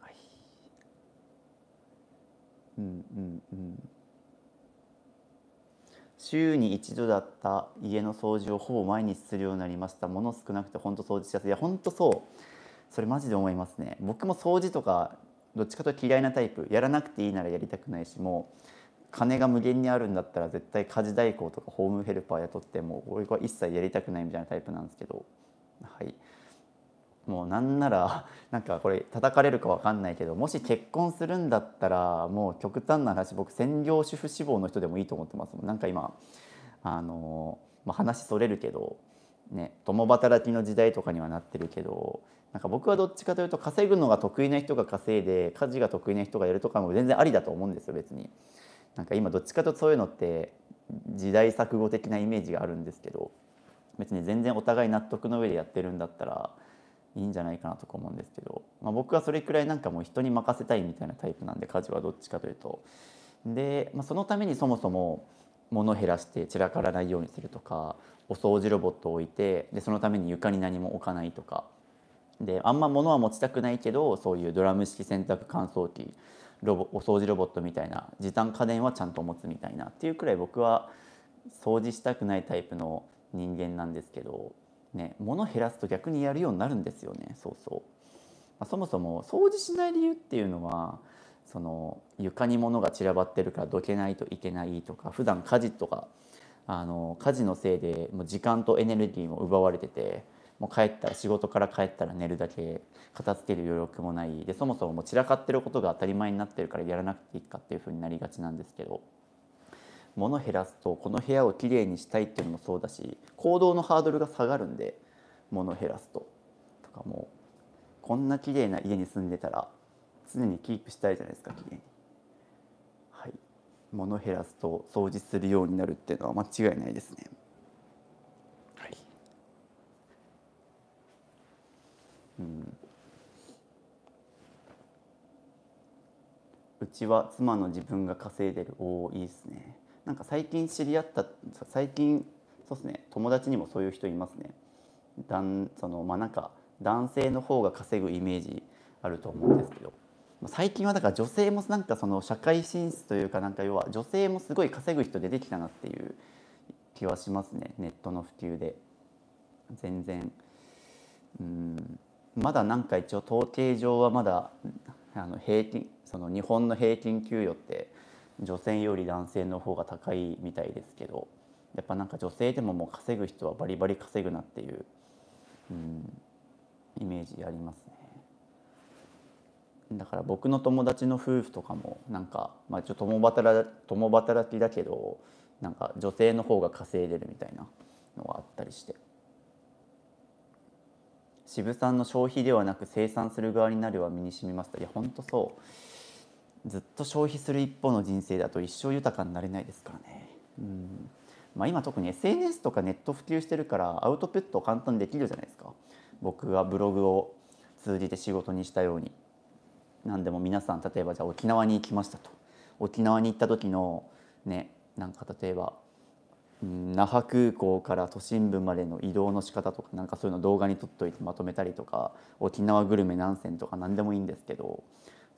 はいうんうんうん週に一度だった家の掃除をほぼ毎日するようになりましたもの少なくてほんと掃除しやすいいやほんとそうそれマジで思いますね僕も掃除とかどっちかと嫌いなタイプやらなくていいならやりたくないしもう金が無限にあるんだったら絶対家事代行とかホームヘルパー雇っても俺は一切やりたくないみたいなタイプなんですけど、はい、もうなんなら なんかこれ叩かれるか分かんないけどもし結婚するんだったらもう極端な話僕専業主婦志望の人でもいいと思ってますもんなんか今あの、まあ、話それるけど、ね、共働きの時代とかにはなってるけどなんか僕はどっちかというと稼ぐのが得意な人が稼いで家事が得意な人がやるとかも全然ありだと思うんですよ別に。なんか今どっちかとそういうのって時代錯誤的なイメージがあるんですけど別に全然お互い納得の上でやってるんだったらいいんじゃないかなとか思うんですけど、まあ、僕はそれくらいなんかもう人に任せたいみたいなタイプなんで家事はどっちかというと。で、まあ、そのためにそもそも物減らして散らからないようにするとかお掃除ロボットを置いてでそのために床に何も置かないとか。であんま物は持ちたくないけどそういうドラム式洗濯乾燥機ロボお掃除ロボットみたいな時短家電はちゃんと持つみたいなっていうくらい僕は掃除したくないタイプの人間なんですけど、ね、物減らすと逆にやるようになるんですよねそうそう。まあ、そもそも掃除しない理由っていうのはその床に物が散らばってるからどけないといけないとか普段家事とかあの家事のせいでもう時間とエネルギーも奪われてて。もう帰ったら仕事から帰ったら寝るだけ片付ける余力もないでそもそももう散らかってることが当たり前になってるからやらなくていいかっていうふうになりがちなんですけど物減らすとこの部屋をきれいにしたいっていうのもそうだし行動のハードルが下がるんで物減らすととかもうこんな綺麗な家に住んでたら常にキープしたいじゃないですか綺麗に。はい、物減らすと掃除するようになるっていうのは間違いないですね。うん、うちは妻の自分が稼いでるおいいですねなんか最近知り合った最近そうですね友達にもそういう人いますねだんそのまあなんか男性の方が稼ぐイメージあると思うんですけど最近はだから女性もなんかその社会進出というかなんか要は女性もすごい稼ぐ人出てきたなっていう気はしますねネットの普及で全然うんまだなんか一応統計上はまだあの平均その日本の平均給与って女性より男性の方が高いみたいですけどやっぱなんか女性でももう稼ぐ人はバリバリ稼ぐなっていう、うん、イメージありますね。だから僕の友達の夫婦とかもなんか、まあ、ちょっと共働共働きだけどなんか女性の方が稼いでるみたいなのがあったりして。渋さんの消費ではなく生産する側になるは身に染みますといやほんとそうずっと消費する一方の人生だと一生豊かになれないですからねうんまあ、今特に SNS とかネット普及してるからアウトプット簡単にできるじゃないですか僕がブログを通じて仕事にしたように何でも皆さん例えばじゃあ沖縄に行きましたと沖縄に行った時のねなんか例えば那覇空港から都心部までの移動の仕方とかなんかそういうの動画に撮っといてまとめたりとか沖縄グルメ何選とか何でもいいんですけど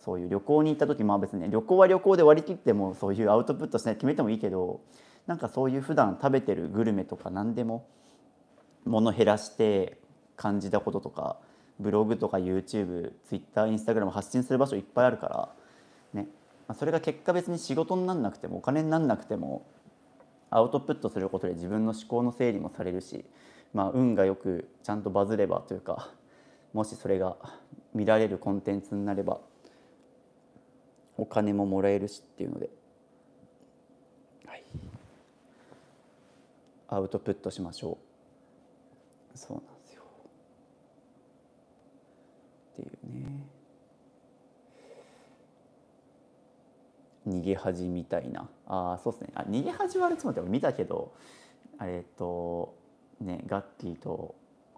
そういう旅行に行った時まあ別に旅行は旅行で割り切ってもそういうアウトプットしない決めてもいいけどなんかそういう普段食べてるグルメとか何でも物減らして感じたこととかブログとか YouTubeTwitter、Instagram 発信する場所いっぱいあるからね、まそれが結果別に仕事になんなくてもお金になんなくてもアウトプットすることで自分の思考の整理もされるし、まあ、運がよくちゃんとバズればというかもしそれが見られるコンテンツになればお金ももらえるしっていうので、はい、アウトプットしましょうそうなんですよっていうね逃げ恥みたいな。あそうですねあ逃げ始まる妻って見たけどあれとねガッキーと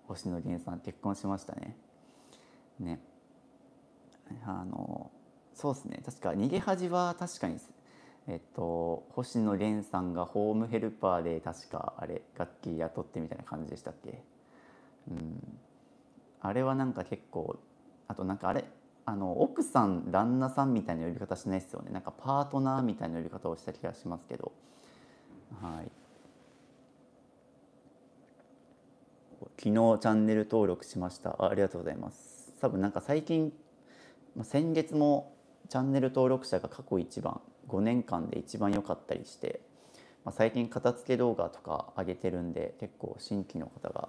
星野源さん結婚しましたねねあのそうですね確か逃げ恥は確かにえっと星野源さんがホームヘルパーで確かあれガッキー雇ってみたいな感じでしたっけうんあれはなんか結構あとなんかあれあの奥さん旦那さんみたいな呼び方しないですよねなんかパートナーみたいな呼び方をした気がしますけどはい昨日チャンネル登録しましたあありがとうございます多分なんか最近、まあ、先月もチャンネル登録者が過去一番5年間で一番良かったりして、まあ、最近片付け動画とか上げてるんで結構新規の方が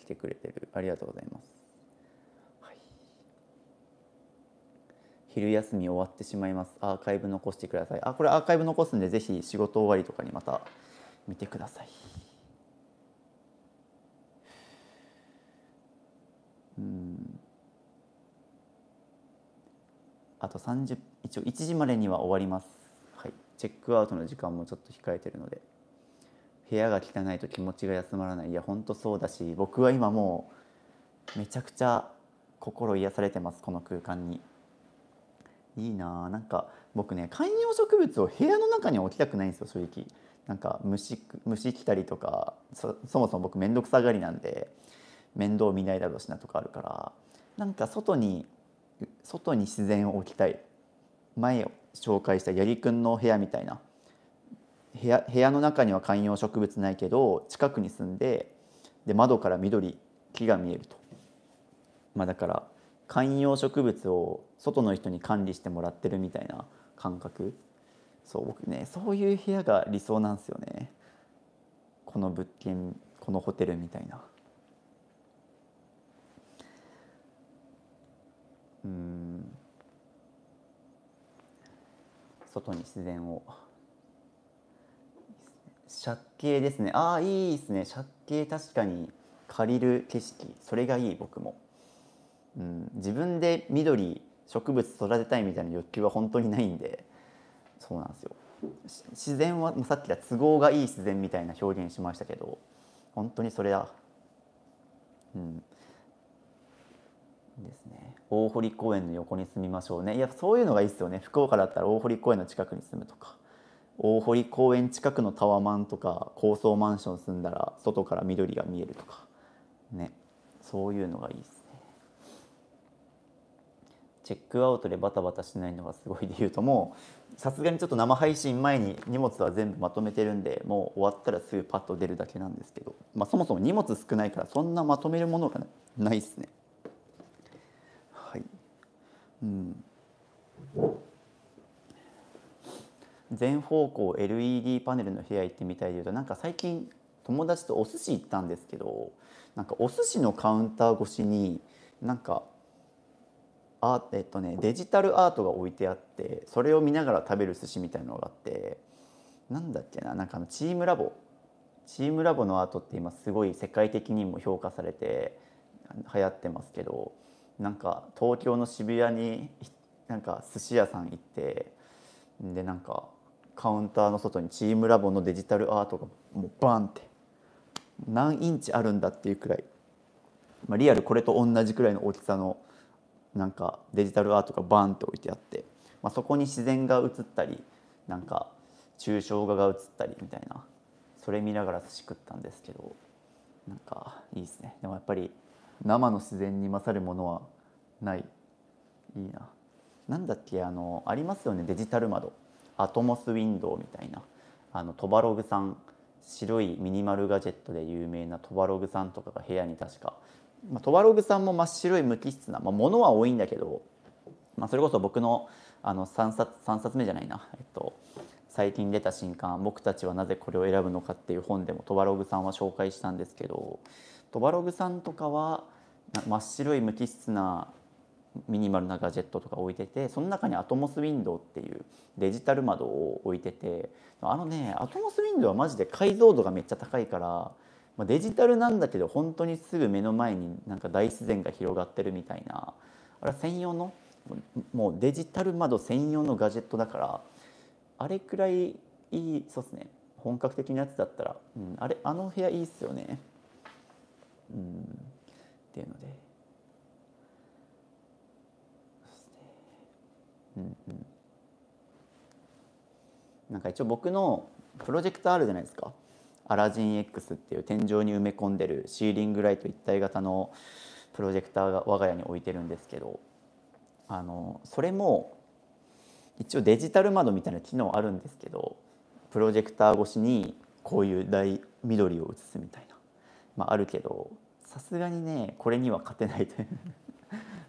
来てくれてるありがとうございます昼休み終わってしまいますアーカイブ残してくださいあこれアーカイブ残すんでぜひ仕事終わりとかにまた見てくださいうんあと30一応1時までには終わります、はい、チェックアウトの時間もちょっと控えてるので部屋が汚いと気持ちが休まらないいやほんとそうだし僕は今もうめちゃくちゃ心癒されてますこの空間に。いいななんか僕ね観葉植物を部屋の中に置きたくないんですよ正直なんか虫虫来たりとかそもそも僕面倒くさがりなんで面倒見ないだろうしなとかあるからなんか外に外に自然を置きたい前紹介した八木くんの部屋みたいな部屋部屋の中には観葉植物ないけど近くに住んでで窓から緑木が見えるとまあだから観葉植物を外の人に管理してもらってるみたいな感覚そう僕ねそういう部屋が理想なんですよねこの物件このホテルみたいなうん外に自然を借景ですねああいいですね借景確かに借りる景色それがいい僕も。うん、自分で緑植物育てたいみたいな欲求は本当にないんでそうなんですよ自然はさっきは都合がいい自然みたいな表現しましたけど本当にそれだ、うんですね大堀公園の横に住みましょうねいやそういうのがいいですよね福岡だったら大堀公園の近くに住むとか大堀公園近くのタワマンとか高層マンション住んだら外から緑が見えるとかねそういうのがいいですチェックアウトでバタバタしないのがすごいでいうともうさすがにちょっと生配信前に荷物は全部まとめてるんでもう終わったらすぐパッと出るだけなんですけど、まあ、そもそも荷物少ないからそんなまとめるものがないっすね。はい、うん全方向 LED パネルの部屋行ってみたいでいうとなんか最近友達とお寿司行ったんですけどなんかお寿司のカウンター越しになんかあえっとねデジタルアートが置いてあってそれを見ながら食べる寿司みたいなのがあってなんだっけななんかあのチームラボチームラボのアートって今すごい世界的にも評価されて流行ってますけどなんか東京の渋谷になんか寿司屋さん行ってでなんかカウンターの外にチームラボのデジタルアートがもうバンって何インチあるんだっていうくらい、まあ、リアルこれと同じくらいの大きさのなんかデジタルアートがバンって置いてあって、まあ、そこに自然が映ったりなんか抽象画が映ったりみたいなそれ見ながら寿司食ったんですけどなんかいいですねでもやっぱり生の自然に勝るものはないいいななんだっけあのありますよねデジタル窓アトモスウィンドウみたいなあのトバログさん白いミニマルガジェットで有名なトバログさんとかが部屋に確かまあ、トバログさんも真っ白い無機質な、まあ、ものは多いんだけど、まあ、それこそ僕のあの3冊 ,3 冊目じゃないな、えっと、最近出た新刊「僕たちはなぜこれを選ぶのか」っていう本でもトバログさんは紹介したんですけどトバログさんとかは真っ白い無機質なミニマルなガジェットとか置いててその中にアトモスウィンドウっていうデジタル窓を置いててあのねアトモスウィンドウはマジで解像度がめっちゃ高いからまあ、デジタルなんだけど本当にすぐ目の前になんか大自然が広がってるみたいなあれは専用のもうデジタル窓専用のガジェットだからあれくらいいいそうっすね本格的なやつだったら、うん、あれあの部屋いいっすよね。うん、っていうので。うんうん、なんか一応僕のプロジェクターあるじゃないですかアラジン X っていう天井に埋め込んでるシーリングライト一体型のプロジェクターが我が家に置いてるんですけどあのそれも一応デジタル窓みたいな機能あるんですけどプロジェクター越しにこういう大緑を映すみたいな、まあ、あるけどさすがにねこれには勝てないという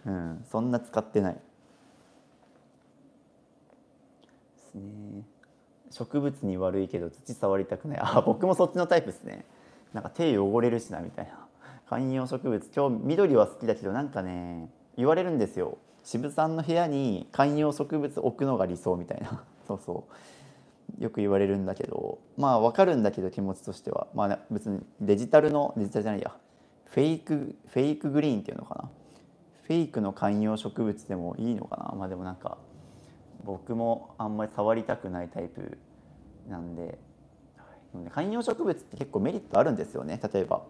うん、そんな使ってないですね。植物に悪いけど土触りたくないあ僕もそっちのタイプですねなんか手汚れるしなみたいな観葉植物今日緑は好きだけどなんかね言われるんですよ渋さんの部屋に観葉植物置くのが理想みたいな そうそうよく言われるんだけどまあわかるんだけど気持ちとしてはまあ、別にデジタルのデジタルじゃないやフェイクフェイクグリーンっていうのかなフェイクの観葉植物でもいいのかなまあでもなんか僕もあんまり触りたくないタイプなんで観葉植物って結構メリットあるんですよね例えば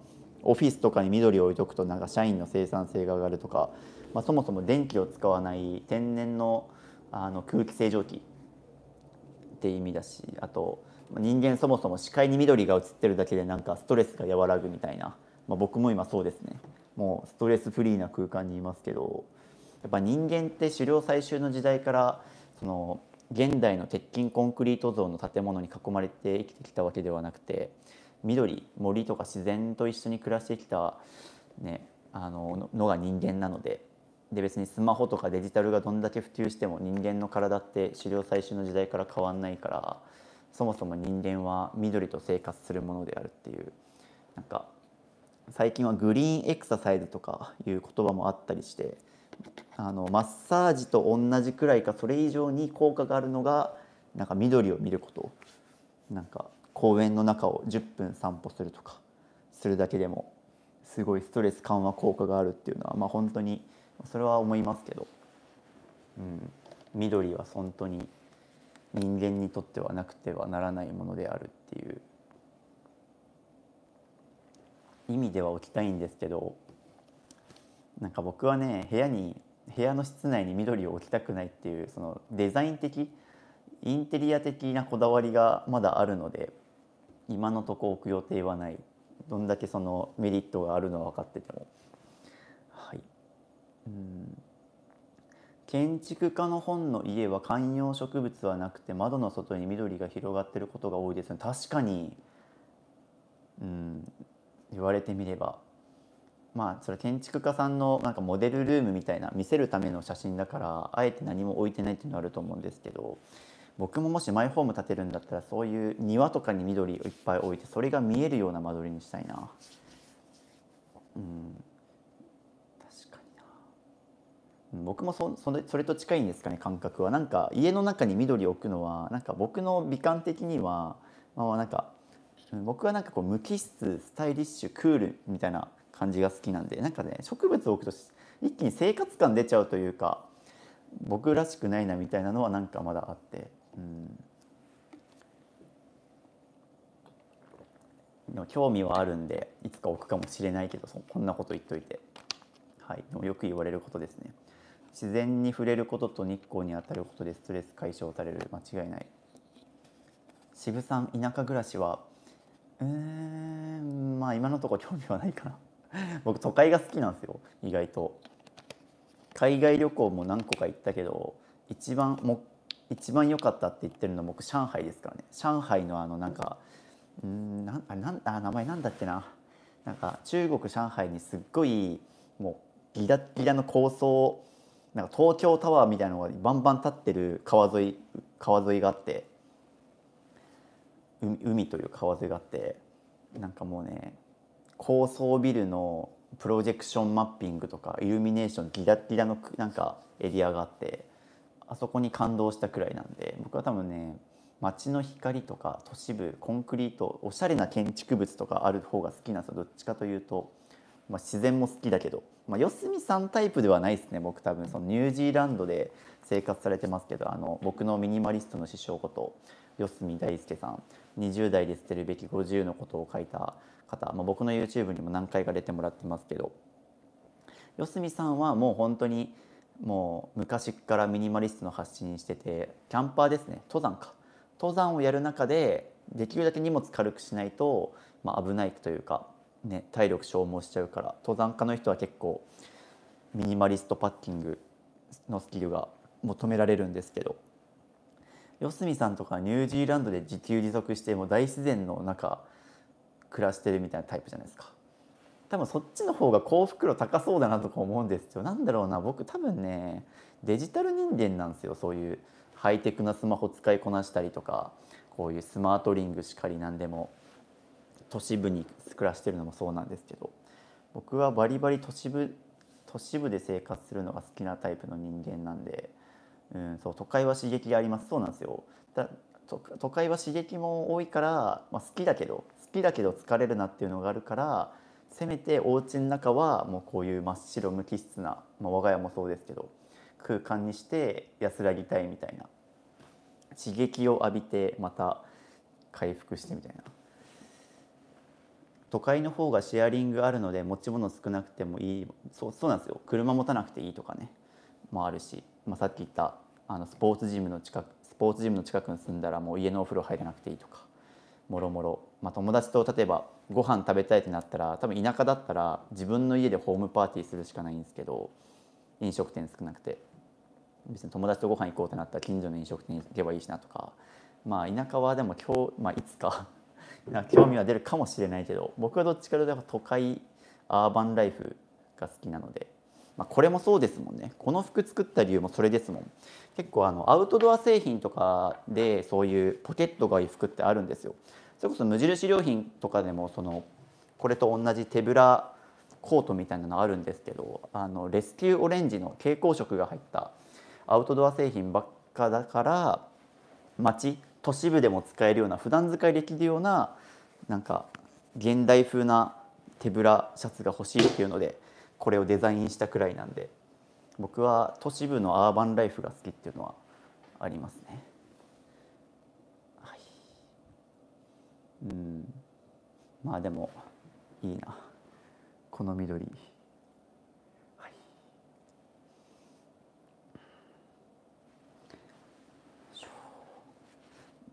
オフィスとかに緑を置いとくとなんか社員の生産性が上がるとか、まあ、そもそも電気を使わない天然のあの空気清浄機って意味だしあと人間そもそも視界に緑が映ってるだけでなんかストレスが和らぐみたいな、まあ、僕も今そうですねもうストレスフリーな空間にいますけどやっぱ人間って狩猟採集の時代からその現代の鉄筋コンクリート像の建物に囲まれて生きてきたわけではなくて緑森とか自然と一緒に暮らしてきた、ね、あののが人間なのでで別にスマホとかデジタルがどんだけ普及しても人間の体って狩猟採集の時代から変わんないからそもそも人間は緑と生活するものであるっていうなんか最近はグリーンエクササイズとかいう言葉もあったりしてあのマッサージと同じくらいかそれ以上に効果があるのがなんか緑を見ることなんか公園の中を10分散歩するとかするだけでもすごいストレス緩和効果があるっていうのはまあ本当にそれは思いますけど、うん、緑は本当に人間にとってはなくてはならないものであるっていう意味では置きたいんですけどなんか僕はね部屋に部屋の室内に緑を置きたくないっていうそのデザイン的インテリア的なこだわりがまだあるので今のとこ置く予定はないどんだけそのメリットがあるのは分かってても。はい、うん建築家の本の家は観葉植物はなくて窓の外に緑が広がってることが多いですね確かに、うん、言われてみればまあそれ建築家さんのなんかモデルルームみたいな見せるための写真だからあえて何も置いてないっていうのはあると思うんですけど僕ももしマイホーム建てるんだったらそういう庭とかに緑をいっぱい置いてそれが見えるような間取りにしたいなうん確かにな僕もそそれそれと近いんですかね感覚はなんか家の中に緑を置くのはなんか僕の美観的にはまあなんか僕はなんかこう無機質スタイリッシュクールみたいな感じが好きなんでなんかね植物を置くと一気に生活感出ちゃうというか僕らしくないなみたいなのはなんかまだあって、うん、でも興味はあるんでいつか置くかもしれないけどこんなこと言っといて、はい、でもよく言われることですね自然に触れることと日光に当たることでストレス解消される間違いない渋さん田舎暮らしはうーんまあ今のところ興味はないかな 僕都会が好きなんですよ意外と海外旅行も何個か行ったけど一番も一番良かったって言ってるの僕上海ですからね上海のあのなんかんなんあなんあ名前なんだっけななんか中国上海にすっごいもうギラギラの高層なんか東京タワーみたいなのがバンバン立ってる川沿い川沿いがあって海という川沿いがあってなんかもうね高層ビルのプロジェクションマッピングとかイルミネーションギラギラのなんかエリアがあってあそこに感動したくらいなんで僕は多分ね街の光とか都市部コンクリートおしゃれな建築物とかある方が好きなんですよどっちかというと、まあ、自然も好きだけど、まあ、四隅さんタイプではないですね僕多分そのニュージーランドで生活されてますけどあの僕のミニマリストの師匠こと四隅大輔さん20代で捨てるべき50のことを書いた方、まあ、僕の YouTube にも何回か出てもらってますけど四隅さんはもう本当にもう昔からミニマリストの発信しててキャンパーですね登山か登山をやる中でできるだけ荷物軽くしないと、まあ、危ないというか、ね、体力消耗しちゃうから登山家の人は結構ミニマリストパッキングのスキルが求められるんですけど四隅さんとかニュージーランドで自給自足しても大自然の中暮らしてるみたいなタイプじゃないですか多分そっちの方が幸福度高そうだなとか思うんですよなんだろうな僕多分ねデジタル人間なんですよそういうハイテクなスマホ使いこなしたりとかこういうスマートリングしかり何でも都市部に暮らしてるのもそうなんですけど僕はバリバリ都市部都市部で生活するのが好きなタイプの人間なんで、うん、そう都会は刺激がありますそうなんですよだ都会は刺激も多いから、まあ、好きだけどきだけど疲れるなっていうのがあるからせめてお家の中はもうこういう真っ白無機質な、まあ、我が家もそうですけど空間にして安らぎたいみたいな刺激を浴びてまた回復してみたいな都会の方がシェアリングあるので持ち物少なくてもいいそうそうなんですよ車持たなくていいとかねもあるし、まあ、さっき言ったあのスポーツジムの近くスポーツジムの近くに住んだらもう家のお風呂入らなくていいとかもろもろ、ま友達と例えばご飯食べたいってなったら多分田舎だったら自分の家でホームパーティーするしかないんですけど飲食店少なくて別に友達とご飯行こうってなったら近所の飲食店に行けばいいしなとかまあ田舎はでも今日、まあ、いつか興味は出るかもしれないけど僕はどっちかというと都会アーバンライフが好きなのでまあ、これもそうですもんねこの服作った理由もそれですもん結構あのアウトドア製品とかでそういうポケットがいい服ってあるんですよそれこそ無印良品とかでもそのこれと同じ手ぶらコートみたいなのあるんですけどあのレスキューオレンジの蛍光色が入ったアウトドア製品ばっかだから街都市部でも使えるような普段使いできるようななんか現代風な手ぶらシャツが欲しいっていうのでこれをデザインしたくらいなんで僕は都市部のアーバンライフが好きっていうのはありますね。はい、うんまあでもいいなこの緑。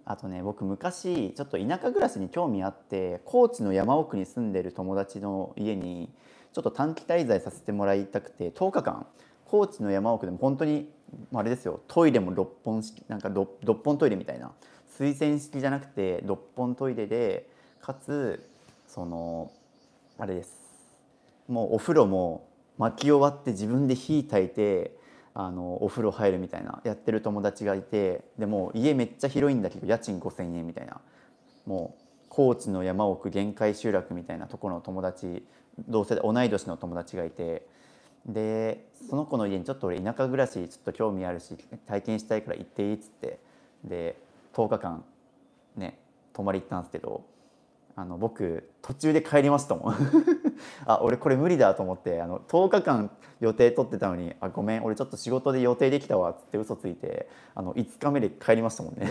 あとね僕昔ちょっと田舎暮らしに興味あって高知の山奥に住んでる友達の家にちょっと短期滞在させてもらいたくて10日間高知の山奥でも本当にあれですよトイレも6本なんか 6, 6本トイレみたいな水洗式じゃなくて6本トイレでかつそのあれですもうお風呂も巻き終わって自分で火炊いてあのお風呂入るみたいなやってる友達がいてでも家めっちゃ広いんだけど家賃5,000円みたいなもう高知の山奥限界集落みたいなところの友達同世代同い年の友達がいてでその子の家にちょっと俺田舎暮らしちょっと興味あるし体験したいから行っていいっつってで10日間ね泊まり行ったんですけどあの僕途中で帰りましたもん あ俺これ無理だと思ってあの10日間予定取ってたのに「あごめん俺ちょっと仕事で予定できたわ」っつって嘘ついてあの5日目で帰りましたもんね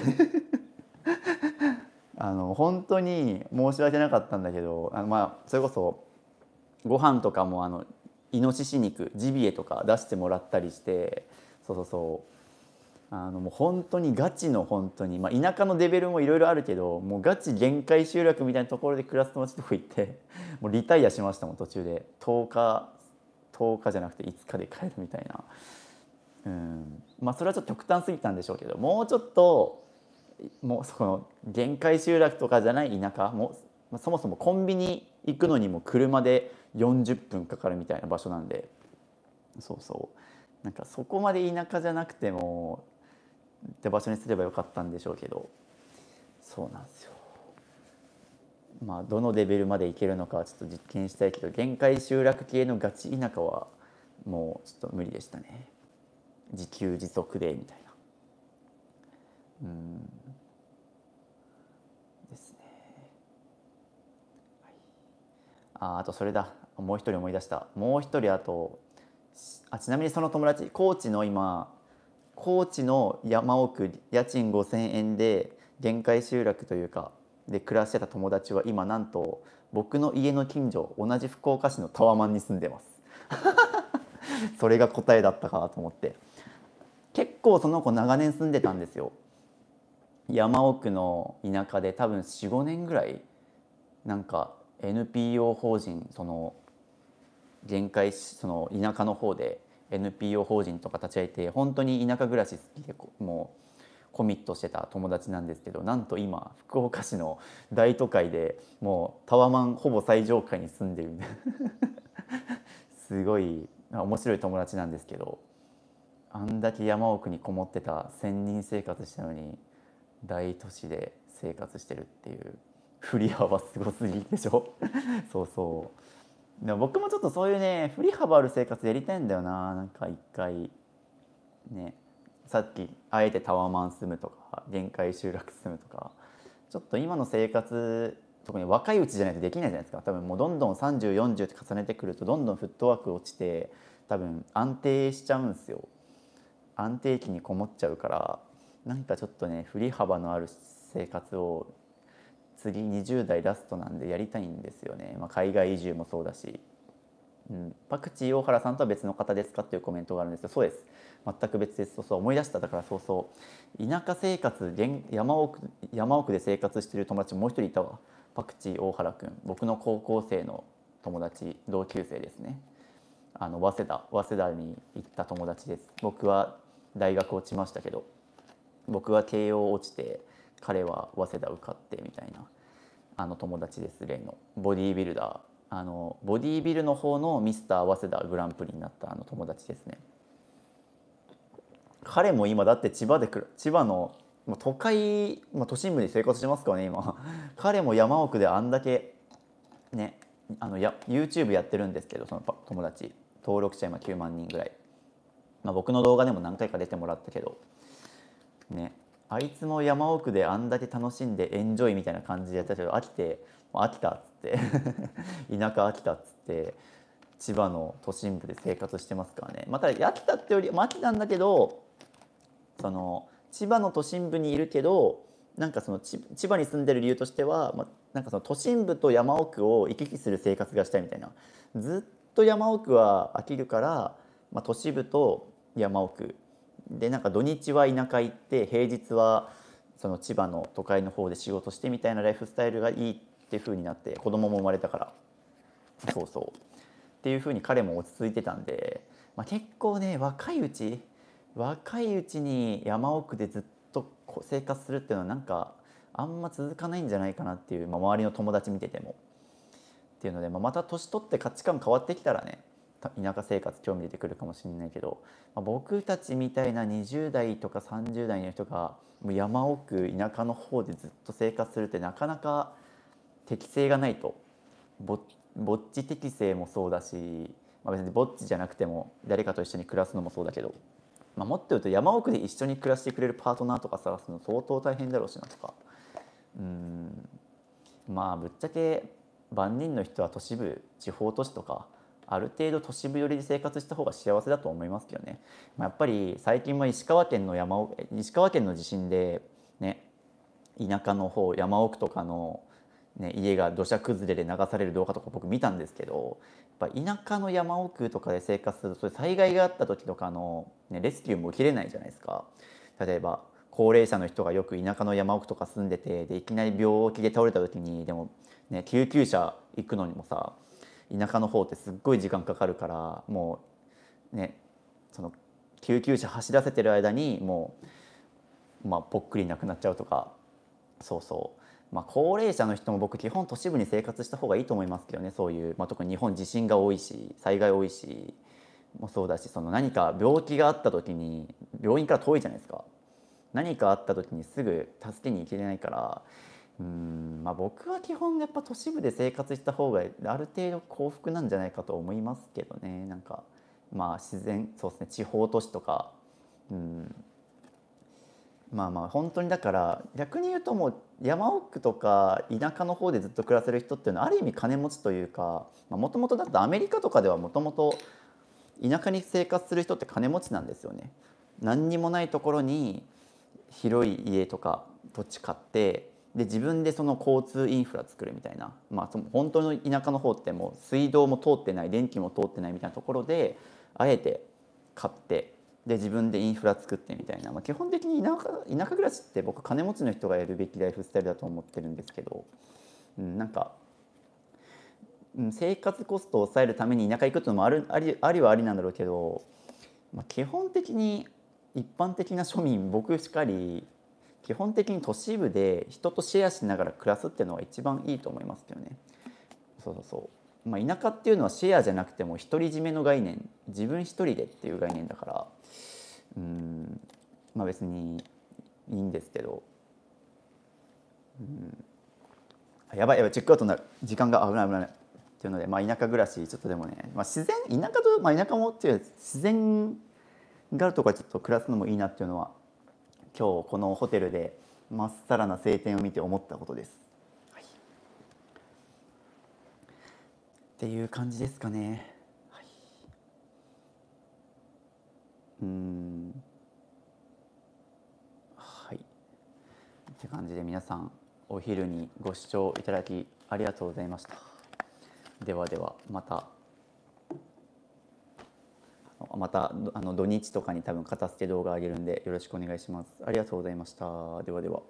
あの本当に申し訳なかったんだけどあのまあそれこそご飯とかもあのイノシシ肉ジビエとか出してもらったりしてそうそうそうあのもう本当にガチの本当にまあ、田舎のレベルもいろいろあるけどもうガチ限界集落みたいなところで暮らす友達とか行って もうリタイアしましたもん途中で10日10日じゃなくて5日で帰るみたいなうんまあそれはちょっと極端すぎたんでしょうけどもうちょっともうその限界集落とかじゃない田舎もまあ、そもそもコンビニ行くのにも車で40分かかるみたいな場所なんでそうそうなんかそこまで田舎じゃなくてもって場所にすればよかったんでしょうけどそうなんですよ。まあどのレベルまでいけるのかはちょっと実験したいけど限界集落系のガチ田舎はもうちょっと無理でしたね。自給自足でみたいな。うんああとそれだもう一人思い出したもう一人あとあちなみにその友達高知の今高知の山奥家賃5,000円で限界集落というかで暮らしてた友達は今なんと僕の家の近所同じ福岡市のタワマンに住んでます それが答えだったかと思って結構その子長年住んでたんですよ山奥の田舎で多分45年ぐらいなんか NPO 法人その限界その田舎の方で NPO 法人とか立ち上げて本当に田舎暮らし好きでもうコミットしてた友達なんですけどなんと今福岡市の大都会でもうタワマンほぼ最上階に住んでる すごい面白い友達なんですけどあんだけ山奥にこもってた仙人生活したのに大都市で生活してるっていう。振り幅すごすぎでしょ そうそうでも僕もちょっとそういうね振り幅ある生活やりたいんだよななんか一回ねさっきあえてタワマン住むとか限界集落住むとかちょっと今の生活特に若いうちじゃないとできないじゃないですか多分もうどんどん3040って重ねてくるとどんどんフットワーク落ちて多分安定しちゃうんですよ安定期にこもっちゃうからなんかちょっとね振り幅のある生活を次20代ラストなんでやりたいんですよね、まあ、海外移住もそうだし、うん、パクチー大原さんとは別の方ですかっていうコメントがあるんですけどそうです全く別ですそう思い出しただからそうそう田舎生活山奥山奥で生活してる友達もう一人いたわパクチー大原くん僕の高校生の友達同級生ですねあの早稲田早稲田に行った友達です僕は大学落ちましたけど僕は慶応落ちて彼は早稲田受かってみたいなあの友達です例のボディービルダーあのボディービルの方のミスター早稲田グランプリになったあの友達ですね彼も今だって千葉でる千葉のまあ、都会、まあ、都心部で生活してますからね今 彼も山奥であんだけねあのや YouTube やってるんですけどその友達登録者今9万人ぐらい、まあ、僕の動画でも何回か出てもらったけどねあいつも山奥であんだけ楽しんでエンジョイみたいな感じでやったけど飽きて飽きたっつって 田舎飽きたっつって千葉の都心部で生活してますからねまた飽きたってより、まあ、飽きたんだけどその千葉の都心部にいるけどなんかその千葉に住んでる理由としては、まあ、なんかその都心部と山奥を行き来する生活がしたいみたいなずっと山奥は飽きるから、まあ、都市部と山奥でなんか土日は田舎行って平日はその千葉の都会の方で仕事してみたいなライフスタイルがいいっていう風になって子供も生まれたからそうそうっていう風に彼も落ち着いてたんで、まあ、結構ね若いうち若いうちに山奥でずっと生活するっていうのはなんかあんま続かないんじゃないかなっていう、まあ、周りの友達見ててもっていうので、まあ、また年取って価値観変わってきたらね田舎生活興味出てくるかもしれないけど、まあ、僕たちみたいな20代とか30代の人がもう山奥田舎の方でずっと生活するってなかなか適性がないとぼぼっち適性もそうだし、まあ、別にぼっちじゃなくても誰かと一緒に暮らすのもそうだけど、まあ、もっと言うと山奥で一緒に暮らしてくれるパートナーとか探すの相当大変だろうしなとかうんまあぶっちゃけ万人の人は都市部地方都市とかある程度都市部寄りで生活した方が幸せだと思いますけどね、まあ、やっぱり最近は石川県の山石川県の地震でね田舎の方山奥とかの、ね、家が土砂崩れで流される動画とか僕見たんですけどやっぱ田舎の山奥とかで生活すると災害があった時とかの、ね、レスキューも受けれないじゃないですか。例えば高齢者の人がよく田舎の山奥とか住んでてでいきなり病気で倒れた時にでも、ね、救急車行くのにもさ田舎の方ってすっごい時間かかるからもうねその救急車走らせてる間にもう、まあ、ぽっくりなくなっちゃうとかそうそう、まあ、高齢者の人も僕基本都市部に生活した方がいいと思いますけどねそういう、まあ、特に日本地震が多いし災害多いしもそうだしその何か病気があった時に病院から遠いじゃないですか何かあった時にすぐ助けに行けないからうんまあ、僕は基本やっぱ都市部で生活した方がある程度幸福なんじゃないかと思いますけどねなんかまあ自然そうですね地方都市とかうんまあまあ本当にだから逆に言うともう山奥とか田舎の方でずっと暮らせる人っていうのはある意味金持ちというかもともとだとアメリカとかではもともと田舎に生活する人って金持ちなんですよね。何にもないところに広い家とか土地買ってで自分でその交通インフラ作るみたいな、まあ、その本当の田舎の方ってもう水道も通ってない電気も通ってないみたいなところであえて買ってで自分でインフラ作ってみたいな、まあ、基本的に田舎田舎暮らしって僕金持ちの人がやるべきライフスタイルだと思ってるんですけど、うん、なんか、うん、生活コストを抑えるために田舎行くっていうのもあるありありはありなんだろうけど、まあ、基本的に一般的な庶民僕しかり基本的に都市部で人とシェアしながら暮らすっていうのが一番いいと思いますけどね。そうそうそうまあ、田舎っていうのはシェアじゃなくても独り占めの概念自分一人でっていう概念だからうんまあ別にいいんですけどうんやばいやばいチェックアウトになる時間が危ない危ないっていうので、まあ、田舎暮らしちょっとでもね、まあ、自然田舎と、まあ、田舎もっていう自然があるとこはちょっと暮らすのもいいなっていうのは今日このホテルでまっさらな晴天を見て思ったことです。はい、っていう感じですかね。はい、うんはいって感じで皆さんお昼にご視聴いただきありがとうございました。ではではまた。またあの土日とかに多分片付け動画あげるんでよろしくお願いします。ありがとうございました。ではでは。